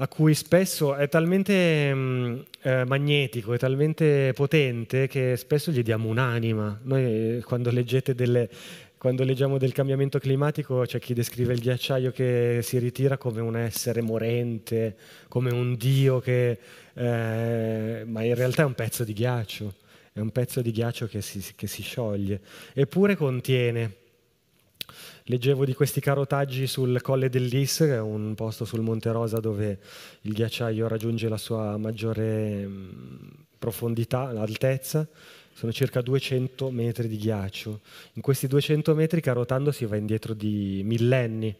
a cui spesso è talmente mh, mm, eh, magnetico, è talmente potente che spesso gli diamo un'anima. Noi eh, quando leggete delle, quando leggiamo del cambiamento climatico c'è chi descrive il ghiacciaio che si ritira come un essere morente, come un dio che... Eh, ma in realtà è un pezzo di ghiaccio, è un pezzo di ghiaccio che si, che si scioglie, eppure contiene Leggevo di questi carotaggi sul Colle dell'Is, che è un posto sul Monte Rosa dove il ghiacciaio raggiunge la sua maggiore profondità, l'altezza, sono circa 200 metri di ghiaccio. In questi 200 metri, carotando, si va indietro di millenni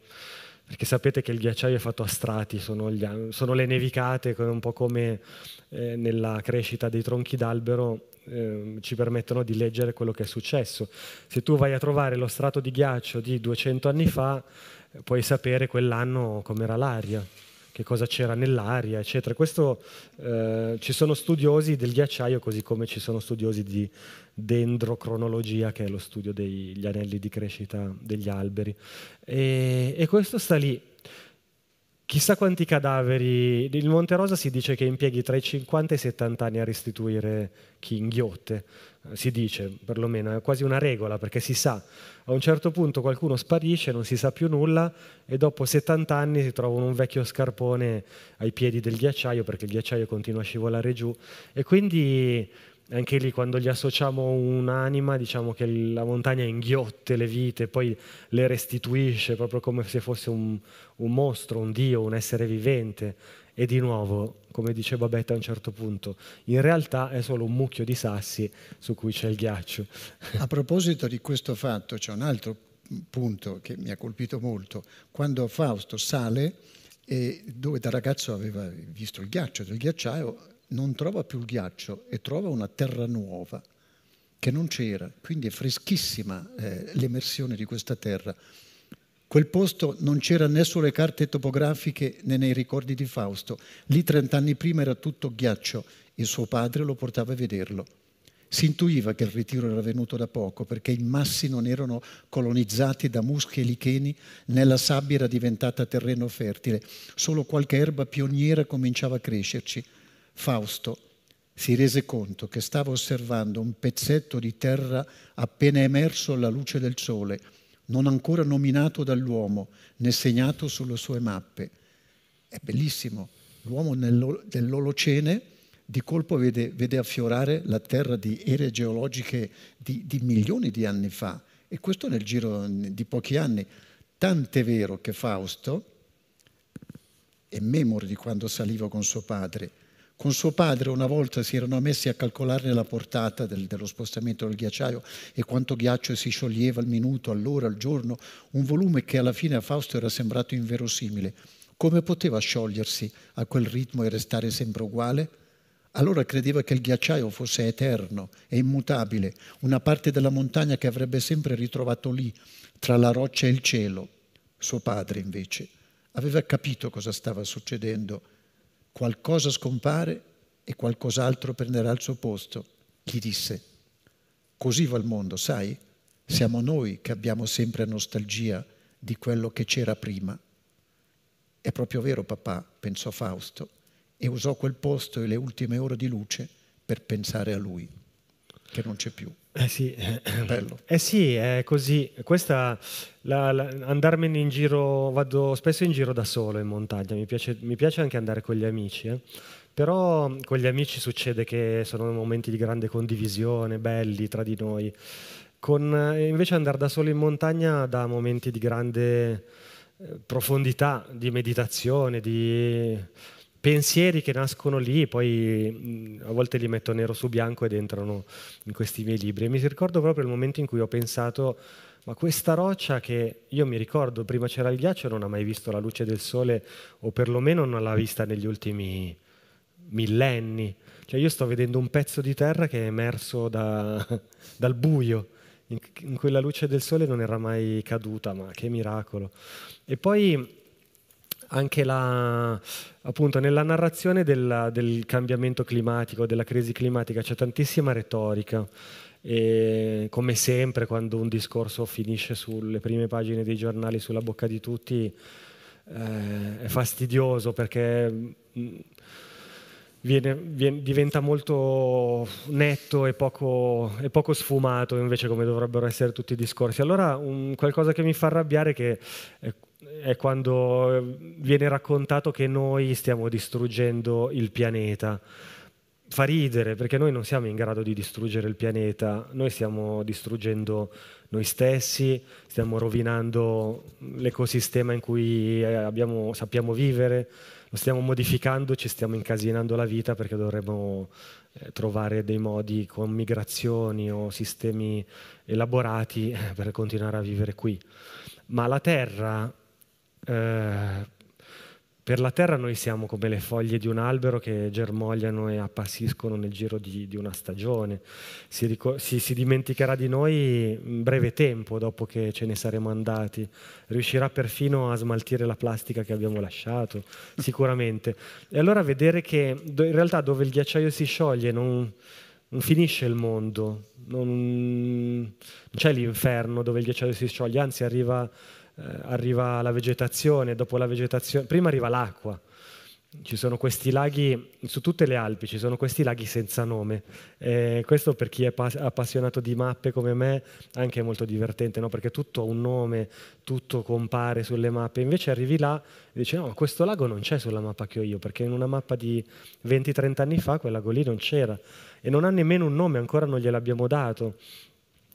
perché sapete che il ghiacciaio è fatto a strati, sono, gli, sono le nevicate, un po' come eh, nella crescita dei tronchi d'albero, eh, ci permettono di leggere quello che è successo. Se tu vai a trovare lo strato di ghiaccio di 200 anni fa, puoi sapere quell'anno com'era l'aria che cosa c'era nell'aria, eccetera. Questo, eh, ci sono studiosi del ghiacciaio, così come ci sono studiosi di dendrocronologia, che è lo studio degli anelli di crescita degli alberi. E, e questo sta lì. Chissà quanti cadaveri. Il Monte Rosa si dice che impieghi tra i 50 e i 70 anni a restituire chi inghiotte si dice perlomeno, è quasi una regola perché si sa, a un certo punto qualcuno sparisce, non si sa più nulla e dopo 70 anni si trovano un vecchio scarpone ai piedi del ghiacciaio perché il ghiacciaio continua a scivolare giù e quindi anche lì quando gli associamo un'anima, diciamo che la montagna inghiotte le vite, poi le restituisce proprio come se fosse un, un, mostro, un dio, un essere vivente. E di nuovo, come dice Babetta a un certo punto, in realtà è solo un mucchio di sassi su cui c'è il ghiaccio. A proposito di questo fatto, c'è un altro punto che mi ha colpito molto. Quando Fausto sale, dove da ragazzo aveva visto il ghiaccio del ghiacciaio, non trova più il ghiaccio e trova una terra nuova che non c'era, quindi è freschissima eh, l'emersione di questa terra. Quel posto non c'era né sulle carte topografiche né nei ricordi di Fausto. Lì trent'anni prima era tutto ghiaccio, e suo padre lo portava a vederlo. Si intuiva che il ritiro era venuto da poco perché i massi non erano colonizzati da muschi e licheni né la sabbia era diventata terreno fertile. Solo qualche erba pioniera cominciava a crescerci. Fausto si rese conto che stava osservando un pezzetto di terra appena emerso alla luce del sole, non ancora nominato dall'uomo né segnato sulle sue mappe. È bellissimo, l'uomo dell'Olocene di colpo vede, vede, affiorare la terra di ere geologiche di, di milioni di anni fa e questo nel giro di pochi anni. Tant'è vero che Fausto è memore di quando saliva con suo padre con suo padre una volta si erano messi a calcolarne la portata del, dello spostamento del ghiacciaio e quanto ghiaccio si scioglieva al minuto, all'ora, al giorno, un volume che alla fine a Fausto era sembrato inverosimile. Come poteva sciogliersi a quel ritmo e restare sempre uguale? Allora credeva che il ghiacciaio fosse eterno e immutabile, una parte della montagna che avrebbe sempre ritrovato lì, tra la roccia e il cielo. Suo padre, invece, aveva capito cosa stava succedendo qualcosa scompare e qualcos'altro prenderà il suo posto. Gli disse, così va il mondo, sai? Siamo noi che abbiamo sempre nostalgia di quello che c'era prima. È proprio vero, papà, pensò Fausto, e usò quel posto e le ultime ore di luce per pensare a lui che non c'è più. Eh sì, Bello. Eh sì è così. Questa, la, la, andarmene in giro, vado spesso in giro da solo in montagna, mi piace, mi piace anche andare con gli amici. Eh. Però con gli amici succede che sono momenti di grande condivisione, belli tra di noi. Con, invece andare da solo in montagna dà momenti di grande eh, profondità, di meditazione, di pensieri che nascono lì, poi a volte li metto nero su bianco ed entrano in questi miei libri. E mi ricordo proprio il momento in cui ho pensato, ma questa roccia che io mi ricordo, prima c'era il ghiaccio, non ha mai visto la luce del sole, o perlomeno non l'ha vista negli ultimi millenni. Cioè io sto vedendo un pezzo di terra che è emerso da, dal buio, in, in cui la luce del sole non era mai caduta, ma che miracolo. E poi anche la, appunto nella narrazione della, del cambiamento climatico, della crisi climatica, c'è tantissima retorica. E come sempre, quando un discorso finisce sulle prime pagine dei giornali, sulla bocca di tutti, eh, è fastidioso perché mm, viene, viene, diventa molto netto e poco, e poco, sfumato invece come dovrebbero essere tutti i discorsi. Allora, un, qualcosa che mi fa arrabbiare è che eh, è quando eh, viene raccontato che noi stiamo distruggendo il pianeta. Fa ridere perché noi non siamo in grado di distruggere il pianeta, noi stiamo distruggendo noi stessi, stiamo rovinando l'ecosistema in cui eh, abbiamo, sappiamo vivere, lo stiamo modificando, ci stiamo incasinando la vita perché dovremmo eh, trovare dei modi con migrazioni o sistemi elaborati per continuare a vivere qui. Ma la Terra eh, per la terra noi siamo come le foglie di un albero che germogliano e appassiscono nel giro di, di una stagione. Si, ricor- si, si, dimenticherà di noi in breve tempo dopo che ce ne saremo andati. Riuscirà perfino a smaltire la plastica che abbiamo lasciato, sicuramente. E allora vedere che in realtà dove il ghiacciaio si scioglie non, non finisce il mondo, non, non c'è l'inferno dove il ghiacciaio si scioglie, anzi arriva eh, arriva la vegetazione, dopo la vegetazione, prima arriva l'acqua. Ci sono questi laghi, su tutte le Alpi ci sono questi laghi senza nome. Eh, questo per chi è appassionato di mappe come me anche è molto divertente, no? perché tutto ha un nome, tutto compare sulle mappe. Invece arrivi là e dici no, questo lago non c'è sulla mappa che ho io, perché in una mappa di 20-30 anni fa quel lago lì non c'era e non ha nemmeno un nome, ancora non gliel'abbiamo dato.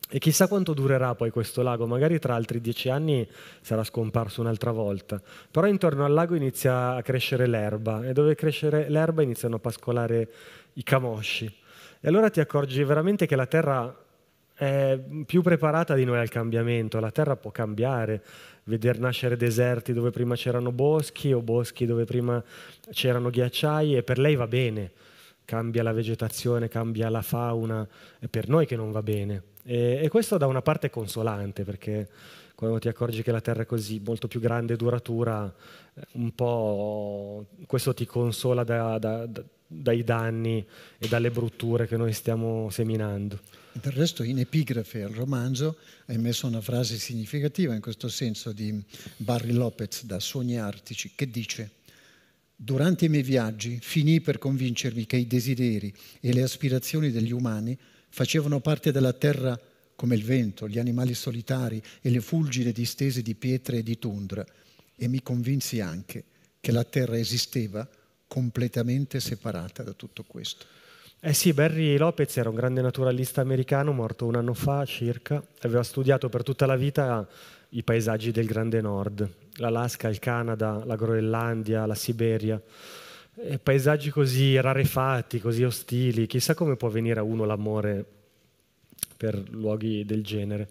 E chissà quanto durerà poi questo lago, magari tra altri dieci anni sarà scomparso un'altra volta. Però intorno al lago inizia a crescere l'erba e dove crescere l'erba iniziano a pascolare i camosci. E allora ti accorgi veramente che la terra è più preparata di noi al cambiamento, la terra può cambiare, veder nascere deserti dove prima c'erano boschi o boschi dove prima c'erano ghiacciai e per lei va bene, cambia la vegetazione, cambia la fauna, è per noi che non va bene. E, e, questo da una parte è consolante, perché quando ti accorgi che la Terra è così molto più grande e duratura, eh, un po' questo ti consola da, da, da, dai danni e dalle brutture che noi stiamo seminando. Del resto in epigrafe al romanzo hai messo una frase significativa in questo senso di Barry Lopez da Sogni Artici che dice Durante i miei viaggi finì per convincermi che i desideri e le aspirazioni degli umani facevano parte della terra come il vento, gli animali solitari e le fulgide distese di pietre e di tundra, e mi convinsi anche che la terra esisteva completamente separata da tutto questo. Eh sì, Barry Lopez era un grande naturalista americano, morto un anno fa circa, aveva studiato per tutta la vita i paesaggi del Grande Nord, l'Alaska, il Canada, la Groenlandia, la Siberia. Eh, paesaggi così rarefatti, così ostili, chissà come può venire a uno l'amore per luoghi del genere.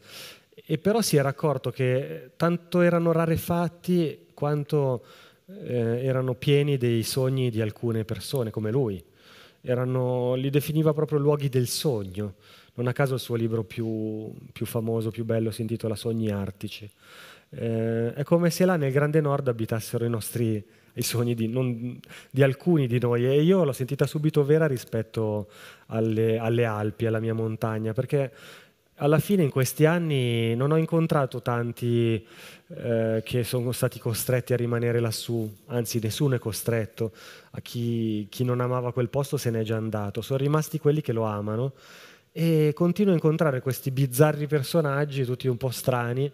E però si era accorto che tanto erano rarefatti quanto eh, erano pieni dei sogni di alcune persone come lui. Erano, li definiva proprio luoghi del sogno. Non a caso il suo libro più, più famoso, più bello, si intitola Sogni Artici. Eh, è come se là nel Grande Nord abitassero i nostri i sogni di, non, di, alcuni di noi e io l'ho sentita subito vera rispetto alle, alle Alpi, alla mia montagna, perché alla fine in questi anni non ho incontrato tanti eh, che sono stati costretti a rimanere lassù, anzi nessuno è costretto, a chi, chi, non amava quel posto se n'è già andato, sono rimasti quelli che lo amano e continuo a incontrare questi bizzarri personaggi, tutti un po' strani,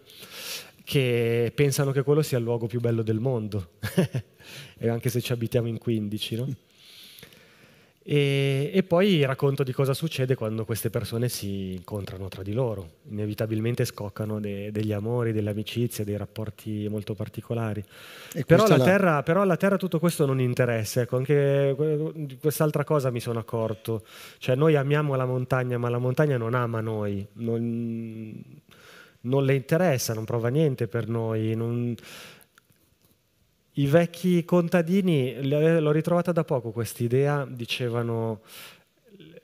che pensano che quello sia il luogo più bello del mondo, anche se ci abitiamo in 15. No? E, e, poi racconto di cosa succede quando queste persone si incontrano tra di loro, inevitabilmente scoccano de, degli amori, delle amicizie, dei rapporti molto particolari. Però alla, la... terra, però alla, terra, tutto questo non interessa, ecco, anche quest'altra cosa mi sono accorto, cioè noi amiamo la montagna, ma la montagna non ama noi. Non non le interessa, non prova niente per noi. Non... I vecchi contadini, l'ho ritrovata da poco questa idea, dicevano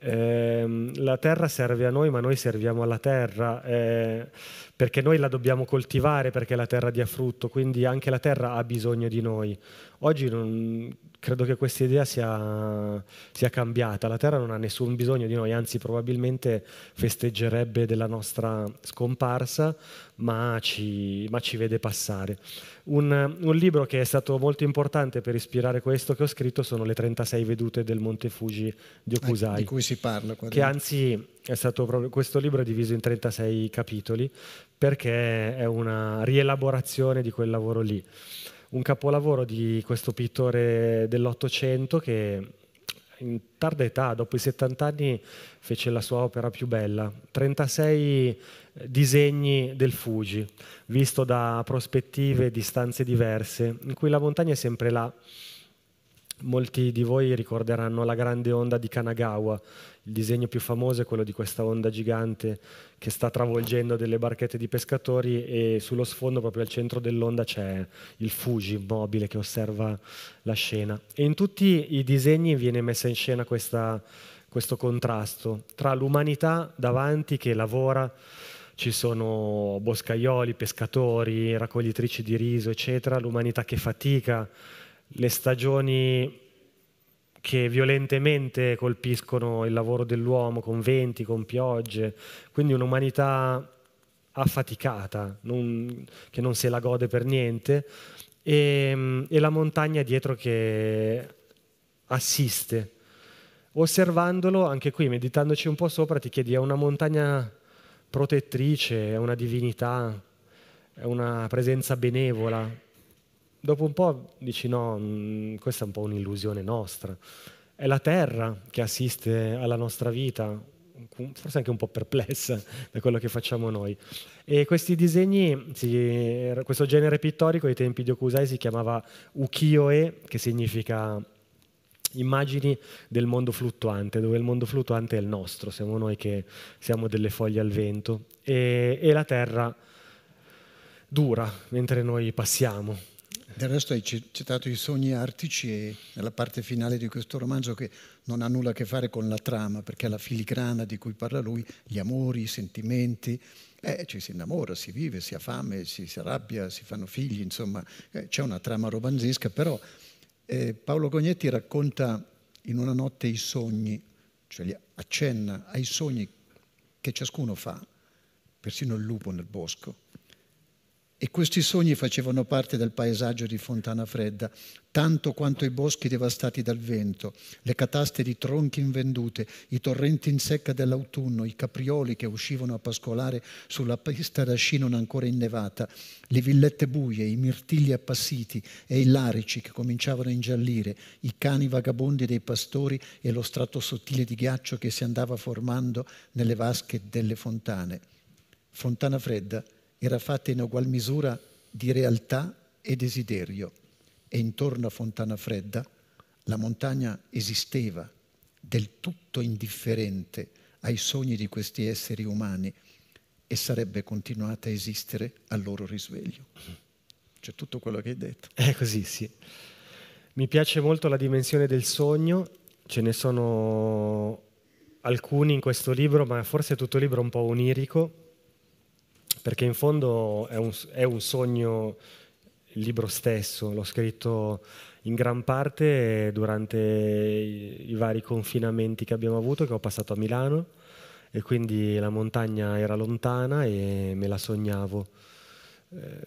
eh, la terra serve a noi, ma noi serviamo alla terra, eh, perché noi la dobbiamo coltivare, perché la terra dia frutto, quindi anche la terra ha bisogno di noi. Oggi non, credo che questa idea sia, sia, cambiata. La Terra non ha nessun bisogno di noi, anzi probabilmente festeggerebbe della nostra scomparsa, ma ci, ma ci vede passare. Un, un, libro che è stato molto importante per ispirare questo che ho scritto sono le 36 vedute del Monte Fuji di ecco, Okusai. di cui si parla. Che anzi proprio, questo libro è diviso in 36 capitoli perché è una rielaborazione di quel lavoro lì un capolavoro di questo pittore dell'Ottocento che in tarda età, dopo i 70 anni, fece la sua opera più bella. 36 eh, disegni del Fuji, visto da prospettive e distanze diverse, in cui la montagna è sempre là. Molti di voi ricorderanno la grande onda di Kanagawa, il disegno più famoso è quello di questa onda gigante che sta travolgendo delle barchette di pescatori e sullo sfondo, proprio al centro dell'onda, c'è il Fuji immobile che osserva la scena. E in tutti i disegni viene messa in scena questa, questo contrasto tra l'umanità davanti che lavora, ci sono boscaioli, pescatori, raccoglitrici di riso, eccetera, l'umanità che fatica, le stagioni che violentemente colpiscono il lavoro dell'uomo con venti, con piogge, quindi un'umanità affaticata, non, che non se la gode per niente, e, mm, e la montagna dietro che assiste. Osservandolo, anche qui, meditandoci un po' sopra, ti chiedi, è una montagna protettrice, è una divinità, è una presenza benevola, dopo un po' dici no, mm, questa è un po' un'illusione nostra. È la terra che assiste alla nostra vita, forse anche un po' perplessa da quello che facciamo noi. E questi disegni, si, er, questo genere pittorico ai tempi di Okusai si chiamava ukiyo-e, che significa immagini del mondo fluttuante, dove il mondo fluttuante è il nostro, siamo noi che siamo delle foglie al vento, e, e la terra dura mentre noi passiamo. Del resto hai citato i sogni artici nella parte finale di questo romanzo che non ha nulla a che fare con la trama, perché la filigrana di cui parla lui, gli amori, i sentimenti, eh, ci si innamora, si vive, si ha fame, si, si arrabbia, si fanno figli, insomma eh, c'è una trama romanzesca, però eh, Paolo Cognetti racconta in una notte i sogni, cioè accenna ai sogni che ciascuno fa, persino il lupo nel bosco e questi sogni facevano parte del paesaggio di Fontana Fredda, tanto quanto i boschi devastati dal vento, le cataste di tronchi invendute, i torrenti in secca dell'autunno, i caprioli che uscivano a pascolare sulla pista da sci non ancora innevata, le villette buie, i mirtilli appassiti e i larici che cominciavano a ingiallire, i cani vagabondi dei pastori e lo strato sottile di ghiaccio che si andava formando nelle vasche delle fontane. Fontana Fredda era fatta in ugual misura di realtà e desiderio e intorno a Fontana Fredda la montagna esisteva, del tutto indifferente ai sogni di questi esseri umani e sarebbe continuata a esistere al loro risveglio. C'è tutto quello che hai detto. È così, sì. Mi piace molto la dimensione del sogno, ce ne sono alcuni in questo libro, ma forse è tutto il libro un po' onirico, perché in fondo è un, è un sogno il libro stesso, l'ho scritto in gran parte durante i, i vari confinamenti che abbiamo avuto, che ho passato a Milano e quindi la montagna era lontana e me la sognavo. Eh,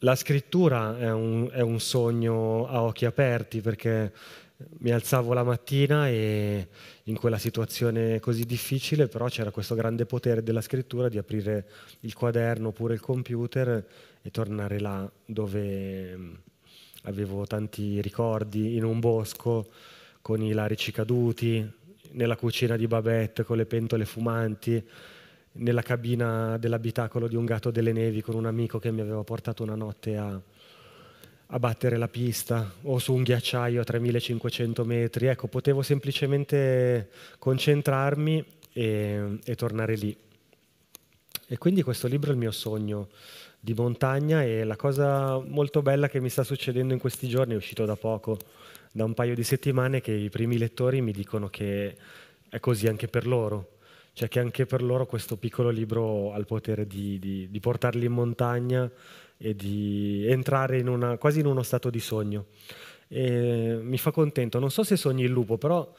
la scrittura è un, è un, sogno a occhi aperti perché mi alzavo la mattina e in quella situazione così difficile, però c'era questo grande potere della scrittura di aprire il quaderno oppure il computer e tornare là dove mm, avevo tanti ricordi, in un bosco con i larici caduti, nella cucina di Babette con le pentole fumanti, nella cabina dell'abitacolo di un gatto delle nevi con un amico che mi aveva portato una notte a a battere la pista o su un ghiacciaio a 3500 metri. Ecco, potevo semplicemente concentrarmi e, e, tornare lì. E quindi questo libro è il mio sogno di montagna e la cosa molto bella che mi sta succedendo in questi giorni, è uscito da poco, da un paio di settimane, che i primi lettori mi dicono che è così anche per loro, cioè che anche per loro questo piccolo libro ha il potere di, di, di portarli in montagna e di entrare in una, quasi in uno stato di sogno. E mi fa contento, non so se sogni il lupo, però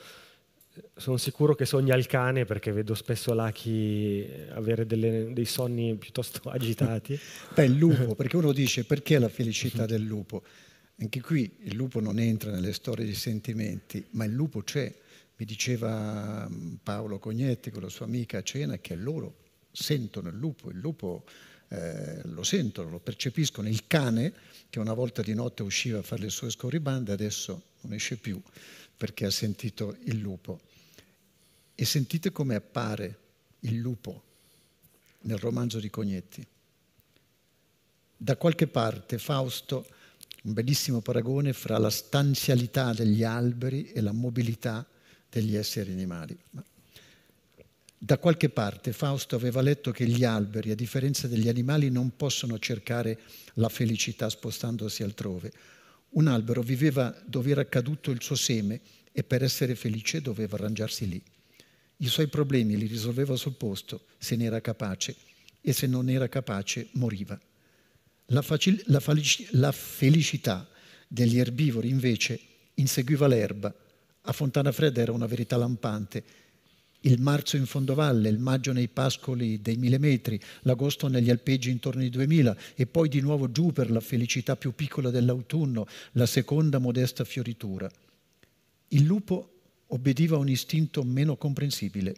sono sicuro che sogna il cane perché vedo spesso Lucky avere delle, dei sonni piuttosto agitati. Beh, il lupo, perché uno dice perché la felicità del lupo? Anche qui il lupo non entra nelle storie di sentimenti, ma il lupo c'è. Mi diceva mm, Paolo Cognetti con la sua amica a cena che loro sentono il lupo, il lupo eh, lo sentono, lo percepiscono. Il cane che una volta di notte usciva a fare le sue scorribande adesso non esce più perché ha sentito il lupo. E sentite come appare il lupo nel romanzo di Cognetti. Da qualche parte Fausto un bellissimo paragone fra la stanzialità degli alberi e la mobilità degli esseri animali. Da qualche parte Fausto aveva letto che gli alberi, a differenza degli animali, non possono cercare la felicità spostandosi altrove. Un albero viveva dove era caduto il suo seme e per essere felice doveva arrangiarsi lì. I suoi problemi li risolveva sul posto, se ne era capace, e se non era capace moriva. La, facil- la, falic- la felicità degli erbivori invece inseguiva l'erba. A Fontana Fredda era una verità lampante il marzo in fondovalle, il maggio nei pascoli dei mille metri, l'agosto negli alpeggi intorno ai 2000 e poi di nuovo giù per la felicità più piccola dell'autunno, la seconda modesta fioritura. Il lupo obbediva a un istinto meno comprensibile.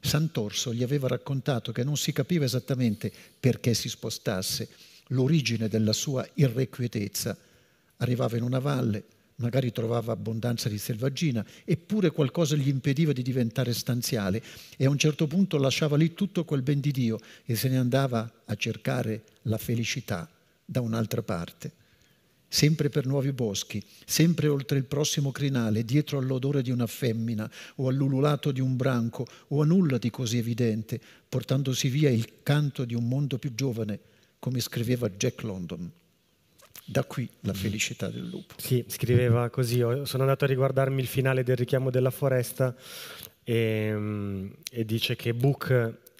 Sant'Orso gli aveva raccontato che non si capiva esattamente perché si spostasse, l'origine della sua irrequietezza. Arrivava in una valle, magari trovava abbondanza di selvaggina, eppure qualcosa gli impediva di diventare stanziale e a un certo punto lasciava lì tutto quel ben di Dio e se ne andava a cercare la felicità da un'altra parte, sempre per nuovi boschi, sempre oltre il prossimo crinale, dietro all'odore di una femmina o all'ululato di un branco o a nulla di così evidente, portandosi via il canto di un mondo più giovane, come scriveva Jack London. Da qui la mm. felicità del lupo. Sì, scriveva così, sono andato a riguardarmi il finale del richiamo della foresta e, ehm, e dice che Book,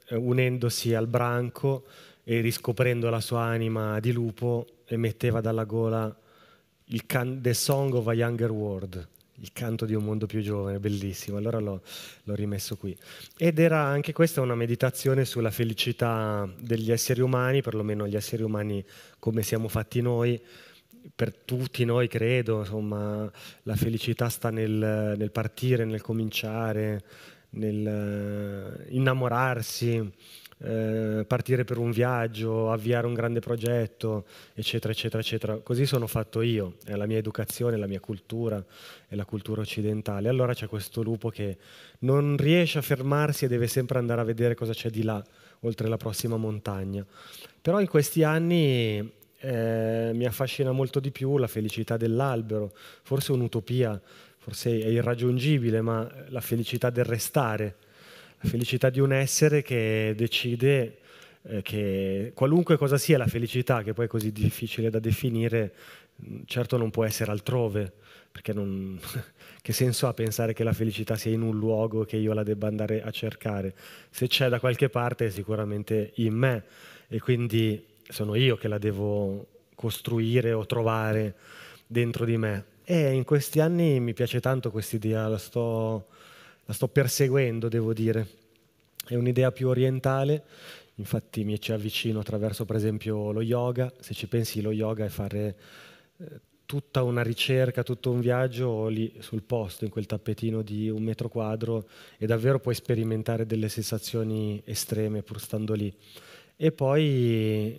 eh, unendosi al branco e riscoprendo la sua anima di lupo, emetteva dalla gola il can- The Song of a Younger World il canto di un mondo più giovane, bellissimo, allora l'ho, l'ho, rimesso qui. Ed era anche questa una meditazione sulla felicità degli esseri umani, perlomeno gli esseri umani come siamo fatti noi, per tutti noi credo, insomma, la felicità sta nel, nel partire, nel cominciare, nel eh, innamorarsi eh, partire per un viaggio, avviare un grande progetto, eccetera, eccetera, eccetera. Così sono fatto io, è la mia educazione, la mia cultura, è la cultura occidentale. Allora c'è questo lupo che non riesce a fermarsi e deve sempre andare a vedere cosa c'è di là, oltre la prossima montagna. Però in questi anni eh, mi affascina molto di più la felicità dell'albero, forse un'utopia, forse è irraggiungibile, ma la felicità del restare la felicità di un essere che decide eh, che qualunque cosa sia la felicità, che poi è così difficile da definire, mm, certo non può essere altrove, perché non, che senso ha pensare che la felicità sia in un luogo che io la debba andare a cercare? Se c'è da qualche parte è sicuramente in me e quindi sono io che la devo costruire o trovare dentro di me. E in questi anni mi piace tanto quest'idea, la sto la sto perseguendo, devo dire. È un'idea più orientale, infatti mi ci avvicino attraverso per esempio lo yoga, se ci pensi lo yoga è fare eh, tutta una ricerca, tutto un viaggio lì sul posto, in quel tappetino di un metro quadro e davvero puoi sperimentare delle sensazioni estreme pur stando lì. E poi eh,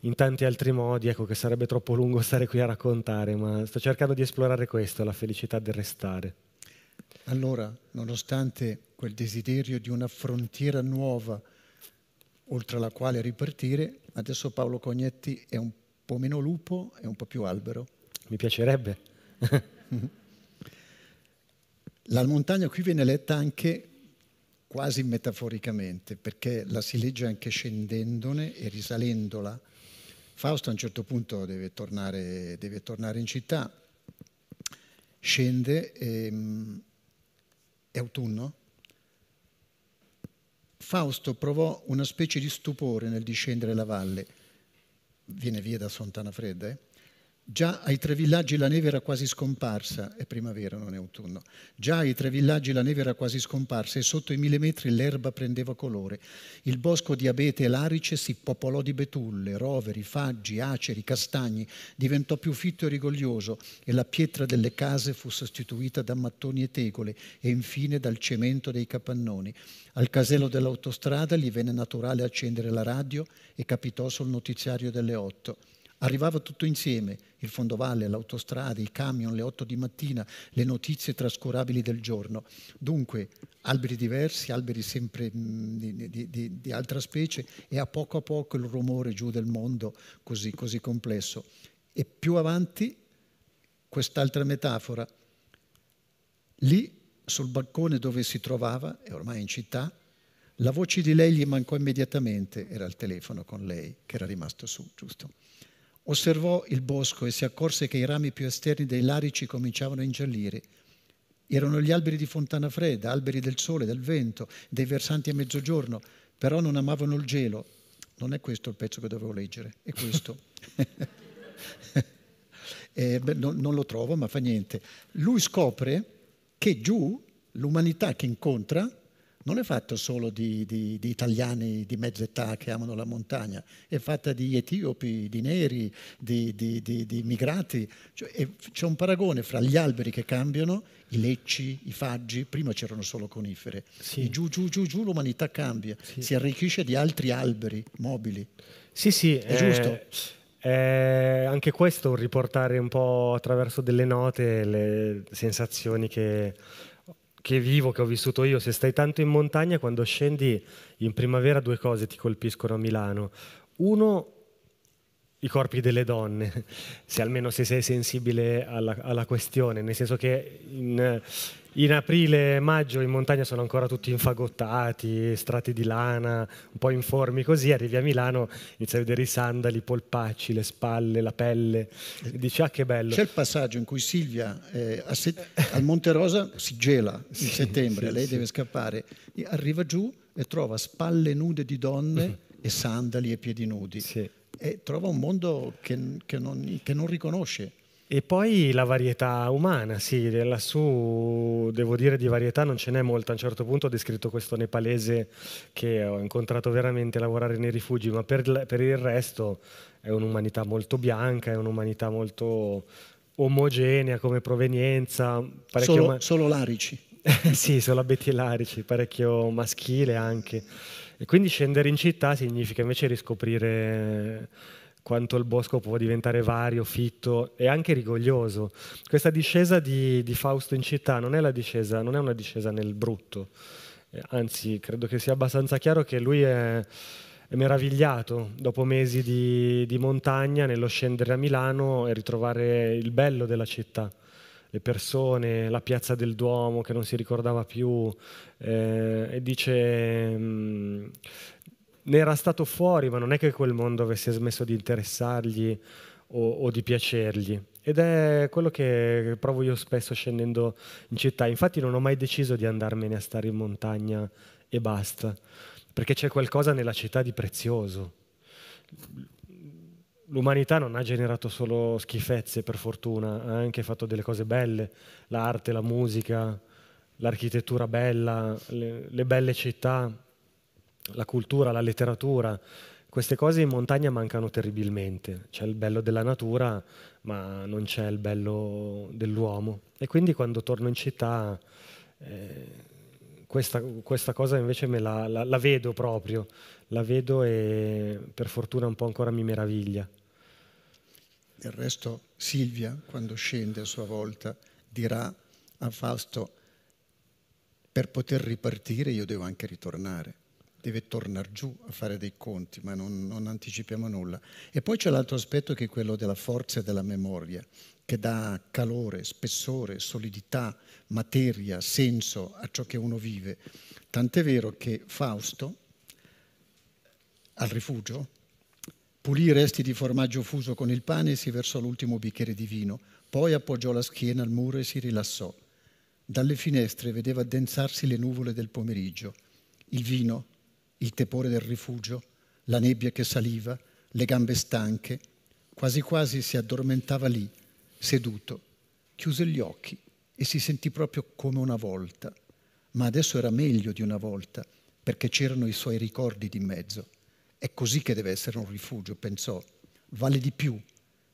in tanti altri modi, ecco che sarebbe troppo lungo stare qui a raccontare, ma sto cercando di esplorare questo, la felicità del restare. Allora, nonostante quel desiderio di una frontiera nuova oltre la quale ripartire, adesso Paolo Cognetti è un po' meno lupo e un po' più albero. Mi piacerebbe. la montagna qui viene letta anche quasi metaforicamente, perché la si legge anche scendendone e risalendola. Fausto a un certo punto deve tornare, deve tornare in città, scende e, mm, è autunno, Fausto provò una specie di stupore nel discendere la valle. Viene via da Fontana Fredda, eh? Già ai tre villaggi la neve era quasi scomparsa, è primavera, non è autunno. Già ai tre villaggi la neve era quasi scomparsa e sotto i mille metri l'erba prendeva colore. Il bosco di abete e larice si popolò di betulle, roveri, faggi, aceri, castagni, diventò più fitto e rigoglioso e la pietra delle case fu sostituita da mattoni e tegole e infine dal cemento dei capannoni. Al casello dell'autostrada gli venne naturale accendere la radio e capitò sul notiziario delle otto. Arrivava tutto insieme, il fondovalle, l'autostrada, i camion, le 8 di mattina, le notizie trascurabili del giorno. Dunque, alberi diversi, alberi sempre di, di, di, di altra specie e a poco a poco il rumore giù del mondo così, così complesso. E più avanti, quest'altra metafora, lì sul balcone dove si trovava, e ormai in città, la voce di lei gli mancò immediatamente, era il telefono con lei che era rimasto su, giusto? Osservò il bosco e si accorse che i rami più esterni dei larici cominciavano a ingiallire. Erano gli alberi di fontana fredda, alberi del sole, del vento, dei versanti a mezzogiorno, però non amavano il gelo. Non è questo il pezzo che dovevo leggere, è questo. eh, beh, no, non lo trovo, ma fa niente. Lui scopre che giù l'umanità che incontra non è fatta solo di, di, di italiani di mezz'età che amano la montagna, è fatta di etiopi, di neri, di, di immigrati. Cioè, c'è un paragone fra gli alberi che cambiano, i lecci, i faggi, prima c'erano solo conifere. Sì. Giù, giù, giù, giù l'umanità cambia, sì. si arricchisce di altri alberi mobili. Sì, sì, è eh... giusto. Eh, anche questo riportare un po' attraverso delle note le sensazioni che che vivo, che ho vissuto io, se stai tanto in montagna, quando scendi in primavera due cose ti colpiscono a Milano. Uno, i corpi delle donne, se almeno se sei sensibile alla, alla questione, nel senso che in, in aprile e maggio in montagna sono ancora tutti infagottati, strati di lana, un po' informi così, arrivi a Milano, inizi a vedere i sandali, i polpacci, le spalle, la pelle, e dici ah che bello. C'è il passaggio in cui Silvia eh, set- al Monte Rosa si gela sì, in settembre, sì, lei sì. deve scappare, arriva giù e trova spalle nude di donne mm-hmm. e sandali e piedi nudi. Sì e trova un mondo che, che, non, che non riconosce. E poi la varietà umana, sì, lassù devo dire di varietà non ce n'è molta. A un certo punto ho descritto questo nepalese che ho incontrato veramente lavorare nei rifugi, ma per, per il resto è un'umanità molto bianca, è un'umanità molto omogenea come provenienza. Solo, ma... solo l'arici. sì, solo abeti l'arici, parecchio maschile anche. E quindi scendere in città significa invece riscoprire quanto il bosco può diventare vario, fitto e anche rigoglioso. Questa discesa di, di Fausto in città non è, discesa, non è, una discesa nel brutto, eh, anzi credo che sia abbastanza chiaro che lui è, è meravigliato dopo mesi di, di montagna nello scendere a Milano e ritrovare il bello della città le persone, la piazza del Duomo che non si ricordava più eh, e dice mm, ne era stato fuori ma non è che quel mondo avesse smesso di interessargli o, o di piacergli ed è quello che provo io spesso scendendo in città infatti non ho mai deciso di andarmene a stare in montagna e basta perché c'è qualcosa nella città di prezioso l'umanità non ha generato solo schifezze, per fortuna, ha anche fatto delle cose belle, l'arte, la musica, l'architettura bella, le, le belle città, la cultura, la letteratura. Queste cose in montagna mancano terribilmente, c'è il bello della natura, ma non c'è il bello dell'uomo. E quindi quando torno in città... Eh, questa, questa, cosa invece me la, la, la, vedo proprio, la vedo e per fortuna un po' ancora mi meraviglia. Del resto Silvia, quando scende a sua volta, dirà a Fausto, per poter ripartire io devo anche ritornare, deve tornare giù a fare dei conti, ma non, non anticipiamo nulla. E poi c'è l'altro aspetto che è quello della forza e della memoria, che dà calore, spessore, solidità, materia, senso a ciò che uno vive. Tant'è vero che Fausto, al rifugio, pulì i resti di formaggio fuso con il pane e si versò l'ultimo bicchiere di vino, poi appoggiò la schiena al muro e si rilassò. Dalle finestre vedeva addensarsi le nuvole del pomeriggio, il vino, il tepore del rifugio, la nebbia che saliva, le gambe stanche, quasi quasi si addormentava lì seduto, chiuse gli occhi e si sentì proprio come una volta, ma adesso era meglio di una volta perché c'erano i suoi ricordi di mezzo. È così che deve essere un rifugio, pensò. Vale di più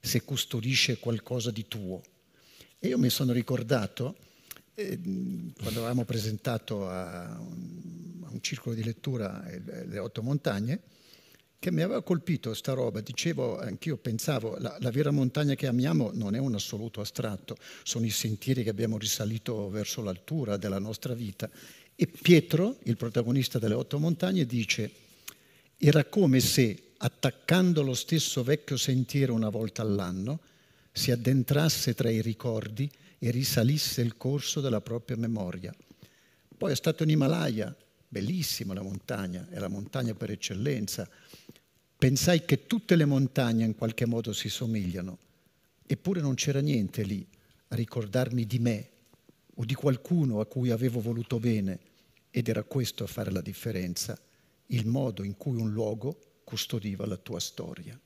se custodisce qualcosa di tuo. E io mi sono ricordato, eh, quando avevamo presentato a un, a un circolo di lettura eh, le otto montagne, che mi aveva colpito sta roba, dicevo, anch'io pensavo, la, la, vera montagna che amiamo non è un assoluto astratto, sono i sentieri che abbiamo risalito verso l'altura della nostra vita. E Pietro, il protagonista delle otto montagne, dice, era come se attaccando lo stesso vecchio sentiero una volta all'anno, si addentrasse tra i ricordi e risalisse il corso della propria memoria. Poi è stato in Himalaya, bellissima la montagna, è la montagna per eccellenza, Pensai che tutte le montagne in qualche modo si somigliano, eppure non c'era niente lì a ricordarmi di me o di qualcuno a cui avevo voluto bene, ed era questo a fare la differenza, il modo in cui un luogo custodiva la tua storia.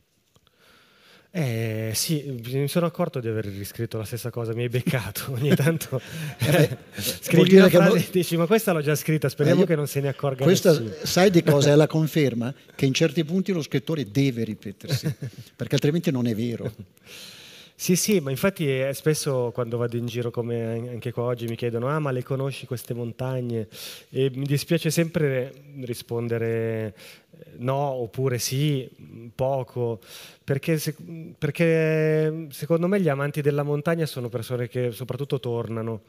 Eh sì, mi sono accorto di aver riscritto la stessa cosa, mi hai beccato ogni tanto. eh, scrivi una frase non... e dici ma questa l'ho già scritta, speriamo eh, che non se ne accorga questa, nessuno. Sai di cosa? È la conferma che in certi punti lo scrittore deve ripetersi, perché altrimenti non è vero. Sì, sì, ma infatti è, eh, spesso quando vado in giro, come anche qua oggi, mi chiedono, ah ma le conosci queste montagne? E mi dispiace sempre rispondere eh, no oppure sì, mm, poco, perché, mm, perché mm, secondo me gli amanti della montagna sono persone che soprattutto tornano.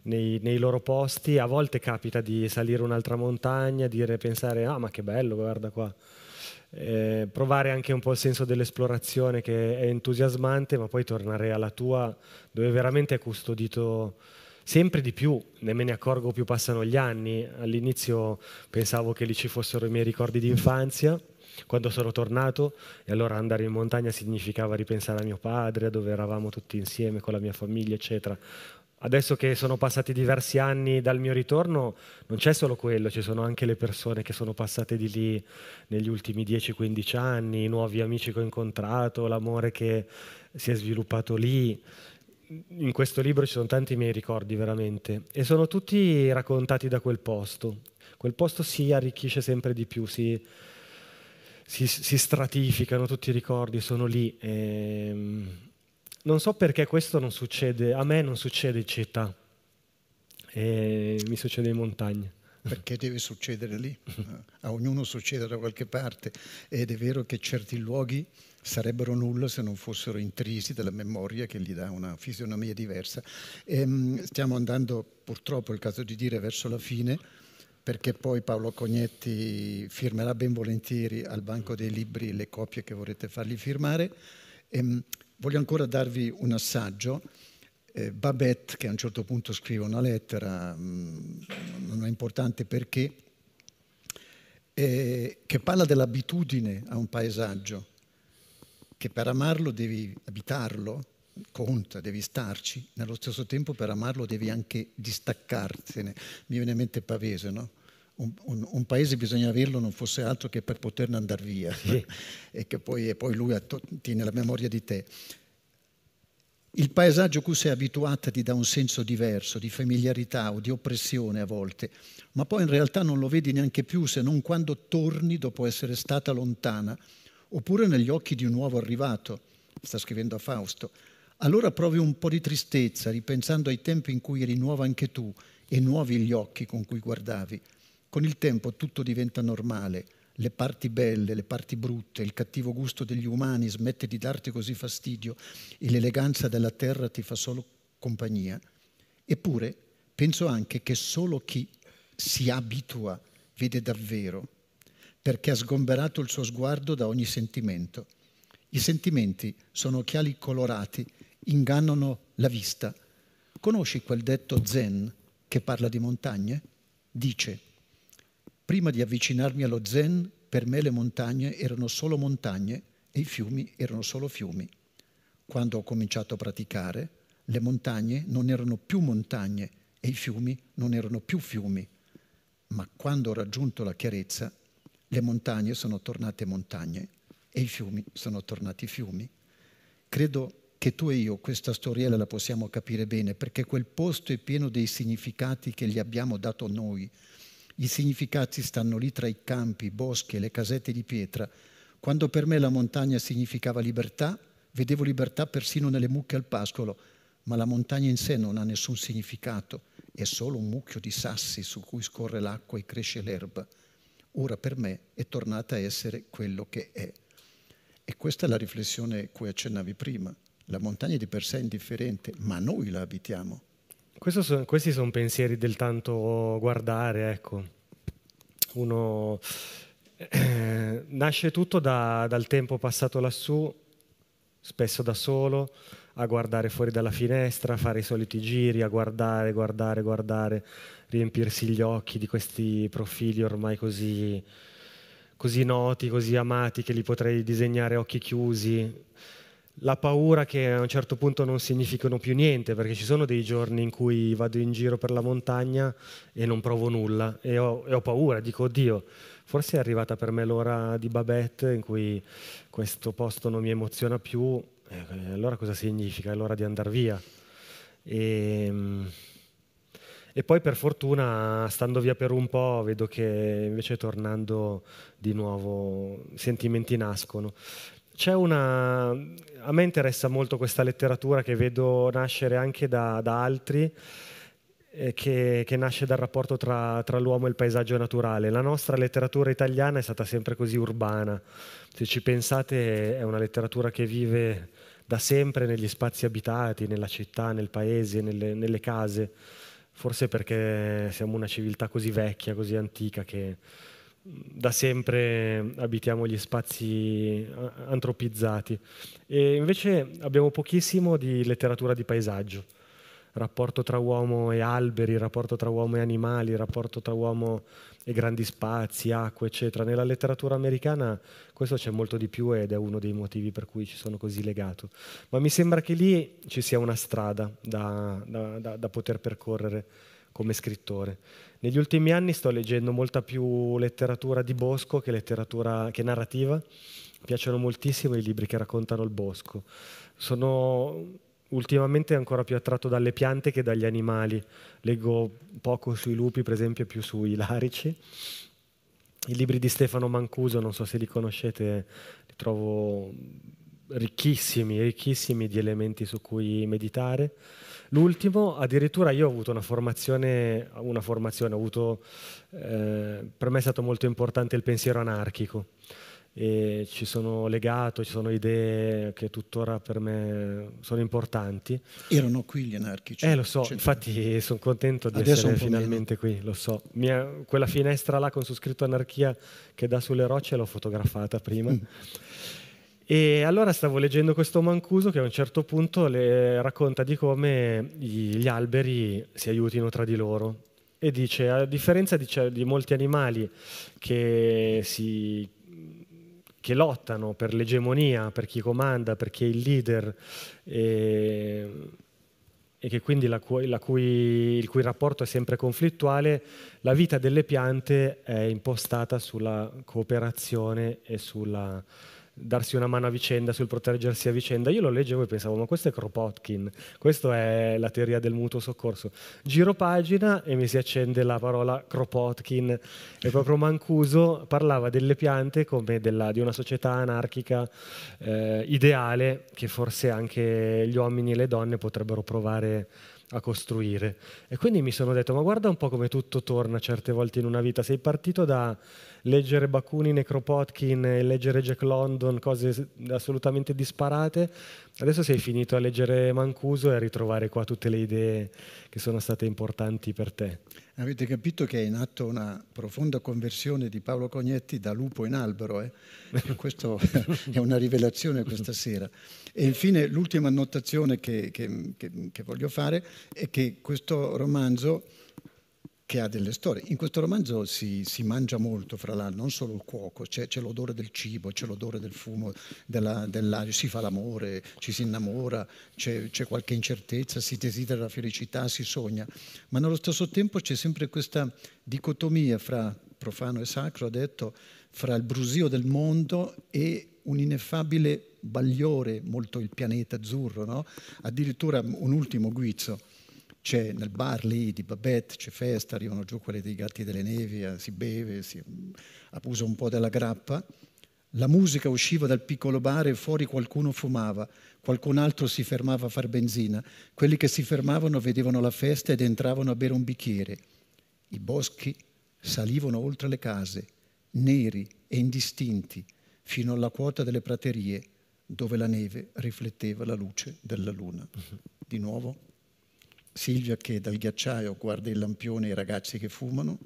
Nei, nei, loro posti, a volte capita di salire un'altra montagna, dire, pensare, ah ma che bello, guarda qua, eh, provare anche un po' il senso dell'esplorazione che è entusiasmante, ma poi tornare alla tua dove veramente è custodito sempre di più, ne me ne accorgo più passano gli anni. All'inizio pensavo che lì ci fossero i miei ricordi di infanzia, quando sono tornato, e allora andare in montagna significava ripensare a mio padre, a dove eravamo tutti insieme con la mia famiglia, eccetera. Adesso che sono passati diversi anni dal mio ritorno, non c'è solo quello, ci sono anche le persone che sono passate di lì negli ultimi 10-15 anni, i nuovi amici che ho incontrato, l'amore che si è sviluppato lì. In questo libro ci sono tanti miei ricordi veramente e sono tutti raccontati da quel posto. Quel posto si arricchisce sempre di più, si, si, si stratificano tutti i ricordi, sono lì. E ehm, non so perché questo non succede, a me non succede in città, e mi succede in montagna. Perché deve succedere lì, a ognuno succede da qualche parte ed è vero che certi luoghi sarebbero nulla se non fossero intrisi dalla memoria che gli dà una fisionomia diversa. E ehm, stiamo andando, purtroppo, è il caso di dire, verso la fine, perché poi Paolo Cognetti firmerà ben volentieri al Banco dei Libri le copie che vorrete fargli firmare. E ehm, Voglio ancora darvi un assaggio. Eh, Babette, che a un certo punto scrive una lettera, mh, mm, non è importante perché, eh, che parla dell'abitudine a un paesaggio, che per amarlo devi abitarlo, conta, devi starci, nello stesso tempo per amarlo devi anche distaccartene. Mi viene in mente Pavese, no? un, un, un, paese bisogna averlo non fosse altro che per poterne andare via sì. e che poi, e poi lui tiene la memoria di te. Il paesaggio cui sei abituata ti dà un senso diverso, di familiarità o di oppressione a volte, ma poi in realtà non lo vedi neanche più se non quando torni dopo essere stata lontana, oppure negli occhi di un nuovo arrivato, sta scrivendo a Fausto. Allora provi un po' di tristezza ripensando ai tempi in cui eri nuova anche tu e nuovi gli occhi con cui guardavi. Con il tempo tutto diventa normale, le parti belle, le parti brutte, il cattivo gusto degli umani smette di darti così fastidio e l'eleganza della terra ti fa solo compagnia. Eppure penso anche che solo chi si abitua vede davvero, perché ha sgomberato il suo sguardo da ogni sentimento. I sentimenti sono occhiali colorati, ingannano la vista. Conosci quel detto zen che parla di montagne? Dice Prima di avvicinarmi allo Zen, per me le montagne erano solo montagne e i fiumi erano solo fiumi. Quando ho cominciato a praticare, le montagne non erano più montagne e i fiumi non erano più fiumi. Ma quando ho raggiunto la chiarezza, le montagne sono tornate montagne e i fiumi sono tornati fiumi. Credo che tu e io questa storiella la possiamo capire bene perché quel posto è pieno dei significati che gli abbiamo dato noi, i significati stanno lì tra i campi, i boschi e le casette di pietra. Quando per me la montagna significava libertà, vedevo libertà persino nelle mucche al pascolo, ma la montagna in sé non ha nessun significato, è solo un mucchio di sassi su cui scorre l'acqua e cresce l'erba. Ora per me è tornata a essere quello che è. E questa è la riflessione cui accennavi prima. La montagna di per sé è indifferente, ma noi la abitiamo. Son, questi sono pensieri del tanto guardare, ecco. Uno eh, nasce tutto da, dal tempo passato lassù, spesso da solo, a guardare fuori dalla finestra, a fare i soliti giri, a guardare, guardare, guardare, riempirsi gli occhi di questi profili ormai così, così noti, così amati che li potrei disegnare occhi chiusi la paura che a un certo punto non significano più niente, perché ci sono dei giorni in cui vado in giro per la montagna e non provo nulla e ho, e ho paura, dico oddio, forse è arrivata per me l'ora di Babette in cui questo posto non mi emoziona più, eh, allora cosa significa? È l'ora di andare via. E, ehm, e poi per fortuna, stando via per un po', vedo che invece tornando di nuovo sentimenti nascono c'è una... A me interessa molto questa letteratura che vedo nascere anche da, da altri, eh, che, che, nasce dal rapporto tra, tra, l'uomo e il paesaggio naturale. La nostra letteratura italiana è stata sempre così urbana. Se ci pensate è una letteratura che vive da sempre negli spazi abitati, nella città, nel paese, nelle, nelle case, forse perché siamo una civiltà così vecchia, così antica che da sempre abitiamo gli spazi antropizzati e invece abbiamo pochissimo di letteratura di paesaggio, rapporto tra uomo e alberi, rapporto tra uomo e animali, rapporto tra uomo e grandi spazi, acqua, eccetera. Nella letteratura americana questo c'è molto di più ed è uno dei motivi per cui ci sono così legato. Ma mi sembra che lì ci sia una strada da, da, da, da poter percorrere come scrittore. Negli ultimi anni sto leggendo molta più letteratura di bosco che, letteratura, che narrativa. Mi piacciono moltissimo i libri che raccontano il bosco. Sono ultimamente ancora più attratto dalle piante che dagli animali. Leggo poco sui lupi, per esempio, più sui larici. I libri di Stefano Mancuso, non so se li conoscete, li trovo ricchissimi, ricchissimi di elementi su cui meditare. L'ultimo, addirittura io ho avuto una formazione, una formazione ho avuto, eh, per me è stato molto importante il pensiero anarchico. E ci sono legato, ci sono idee che tuttora per me sono importanti. Erano qui gli anarchici? Eh, lo so, cioè, infatti sono contento di essere finalmente meno. qui, lo so. Mia, quella finestra là con su scritto anarchia che dà sulle rocce l'ho fotografata prima. Mm. E allora stavo leggendo questo Mancuso che a un certo punto le racconta di come gli alberi si aiutino tra di loro e dice, a differenza di, di molti animali che si che lottano per l'egemonia, per chi comanda, per chi è il leader e, e che quindi la cui, la cui, il cui rapporto è sempre conflittuale, la vita delle piante è impostata sulla cooperazione e sulla darsi una mano a vicenda, sul proteggersi a vicenda. Io lo leggevo e pensavo, ma questo è Kropotkin, questa è la teoria del mutuo soccorso. Giro pagina e mi si accende la parola Kropotkin e proprio Mancuso parlava delle piante come della, di una società anarchica eh, ideale che forse anche gli uomini e le donne potrebbero provare a costruire. E quindi mi sono detto, ma guarda un po' come tutto torna certe volte in una vita, sei partito da leggere Bakunin e Kropotkin e leggere Jack London, cose assolutamente disparate. Adesso sei finito a leggere Mancuso e a ritrovare qua tutte le idee che sono state importanti per te. Avete capito che è in atto una profonda conversione di Paolo Cognetti da lupo in albero, eh? Questo è una rivelazione questa sera. E infine l'ultima annotazione che, che, che, che voglio fare è che questo romanzo che ha delle storie. In questo romanzo si, si mangia molto, fra l'altro, non solo il cuoco, c'è, c'è l'odore del cibo, c'è l'odore del fumo, della, dell'aria, si fa l'amore, ci si innamora, c'è, c'è, qualche incertezza, si desidera la felicità, si sogna, ma nello stesso tempo c'è sempre questa dicotomia fra profano e sacro, ha detto, fra il brusio del mondo e un ineffabile bagliore, molto il pianeta azzurro, no? addirittura un ultimo guizzo c'è nel bar lì di Babette, c'è festa, arrivano giù quelli dei gatti delle nevi, eh, si beve, si mm, abusa un po' della grappa. La musica usciva dal piccolo bar e fuori qualcuno fumava, qualcun altro si fermava a far benzina, quelli che si fermavano vedevano la festa ed entravano a bere un bicchiere. I boschi salivano oltre le case, neri e indistinti, fino alla quota delle praterie, dove la neve rifletteva la luce della luna. Mhm. Di nuovo Silvia che dal ghiacciaio guarda il lampione e i ragazzi che fumano,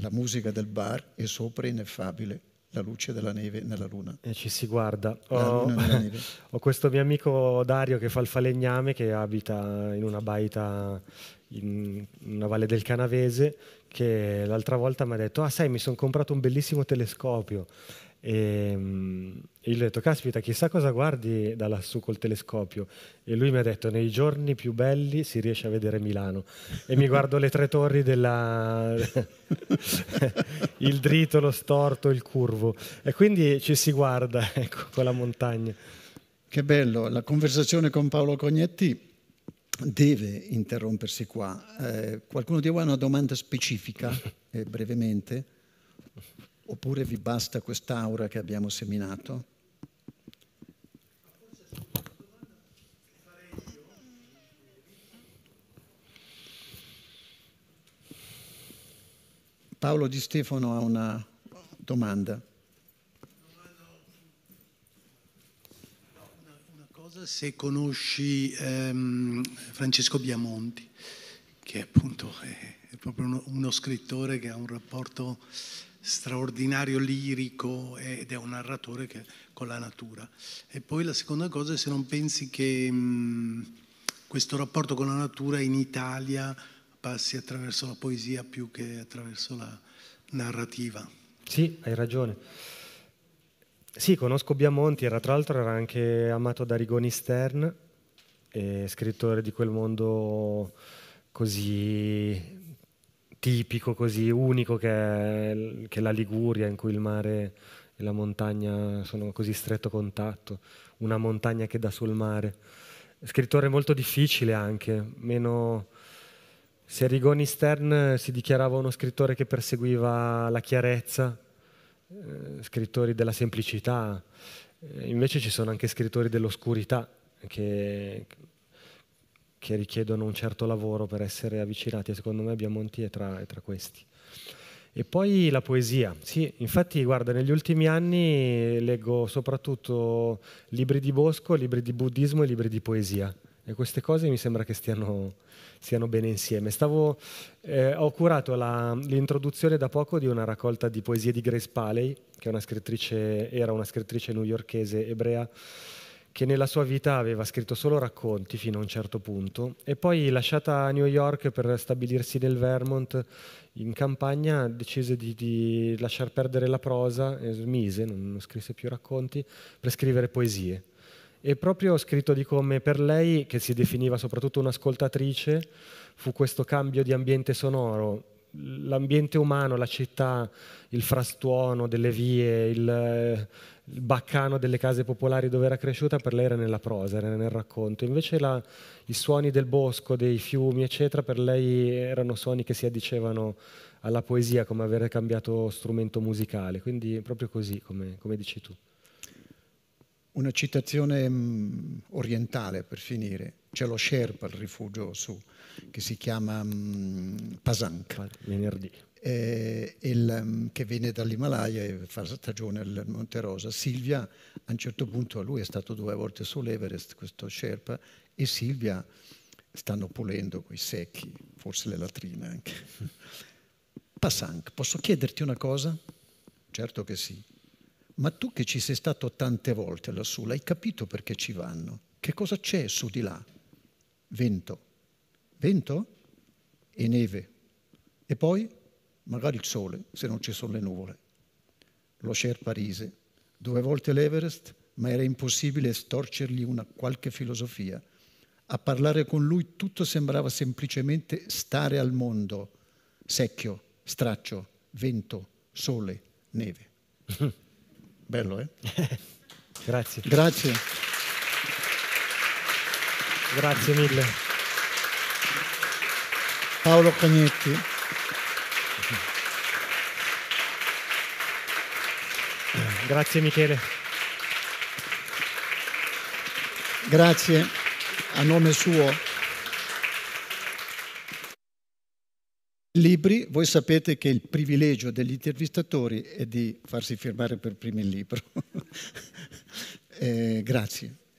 la musica del bar e sopra ineffabile la luce della neve nella luna. E ci si guarda. Ho, ho, questo mio amico Dario che fa il falegname, che abita in una baita, in una valle del Canavese, che l'altra volta mi ha detto, ah sai, mi sono comprato un bellissimo telescopio. E, ehm, e gli ho detto, caspita, chissà cosa guardi da lassù col telescopio. E lui mi ha detto, nei giorni più belli si riesce a vedere Milano. E mi guardo le tre torri della... il dritto, lo storto, il curvo. E quindi ci si guarda, ecco, con la montagna. Che bello, la conversazione con Paolo Cognetti deve interrompersi qua. Eh, qualcuno di voi ha una domanda specifica, eh, brevemente? Oppure vi basta quest'aura che abbiamo seminato? Paolo Di Stefano ha una domanda. Una cosa se conosci ehm, Francesco Biamonti, che appunto è, è proprio uno, uno, scrittore che ha un rapporto straordinario lirico ed è un narratore che, con la natura. E poi la seconda cosa è se non pensi che mh, mm, questo rapporto con la natura in Italia passi attraverso la poesia più che attraverso la narrativa. Sì, hai ragione. Sì, conosco Biamonti, era, tra l'altro era anche amato da Rigoni Stern, scrittore di quel mondo così tipico così unico che è, che è la Liguria in cui il mare e la montagna sono così stretto contatto, una montagna che dà sul mare. Scrittore molto difficile anche, meno... Se Rigoni Stern si dichiarava uno scrittore che perseguiva la chiarezza, eh, scrittori della semplicità, eh, invece ci sono anche scrittori dell'oscurità che, che richiedono un certo lavoro per essere avvicinati, e secondo me Biamonti è tra, è tra questi. E poi la poesia, sì, infatti guarda, negli ultimi anni leggo soprattutto libri di Bosco, libri di buddismo e libri di poesia e queste cose mi sembra che stiano, stiano bene insieme. Stavo, eh, ho curato la, l'introduzione da poco di una raccolta di poesie di Grace Paley, che una era una scrittrice newyorchese ebrea che nella sua vita aveva scritto solo racconti fino a un certo punto e poi lasciata a New York per stabilirsi nel Vermont in campagna decise di, di lasciar perdere la prosa e smise, non, non scrisse più racconti, per scrivere poesie. E proprio ho scritto di come per lei, che si definiva soprattutto un'ascoltatrice, fu questo cambio di ambiente sonoro l'ambiente umano, la città, il frastuono delle vie, il, il baccano delle case popolari dove era cresciuta per lei era nella prosa, era nel racconto. Invece la, i suoni del bosco, dei fiumi, eccetera, per lei erano suoni che si addicevano alla poesia, come aver cambiato strumento musicale. Quindi è proprio così, come, come dici tu. Una citazione mh, mm, orientale per finire. C'è lo Sherpa, il rifugio su, che si chiama mh, mm, Pasank. Venerdì eh, il, mm, che viene dall'Himalaya e fa stagione al Monte Rosa. Silvia, a un certo punto, lui è stato due volte sull'Everest, questo Sherpa, e Silvia stanno pulendo quei secchi, forse le latrine anche. Passank, posso chiederti una cosa? Certo che sì. Ma tu che ci sei stato tante volte lassù, l'hai capito perché ci vanno? Che cosa c'è su di là? Vento. Vento e neve. E poi magari il sole se non ci sono le nuvole. Lo Cher rise, due volte l'Everest, ma era impossibile storcergli una qualche filosofia. A parlare con lui tutto sembrava semplicemente stare al mondo, secchio, straccio, vento, sole, neve. Bello, eh? Grazie. Grazie. Grazie mille. Paolo Cagnetti. Grazie Michele. Grazie a nome suo. Libri, voi sapete che il privilegio degli intervistatori è di farsi firmare per primo il libro. eh, grazie.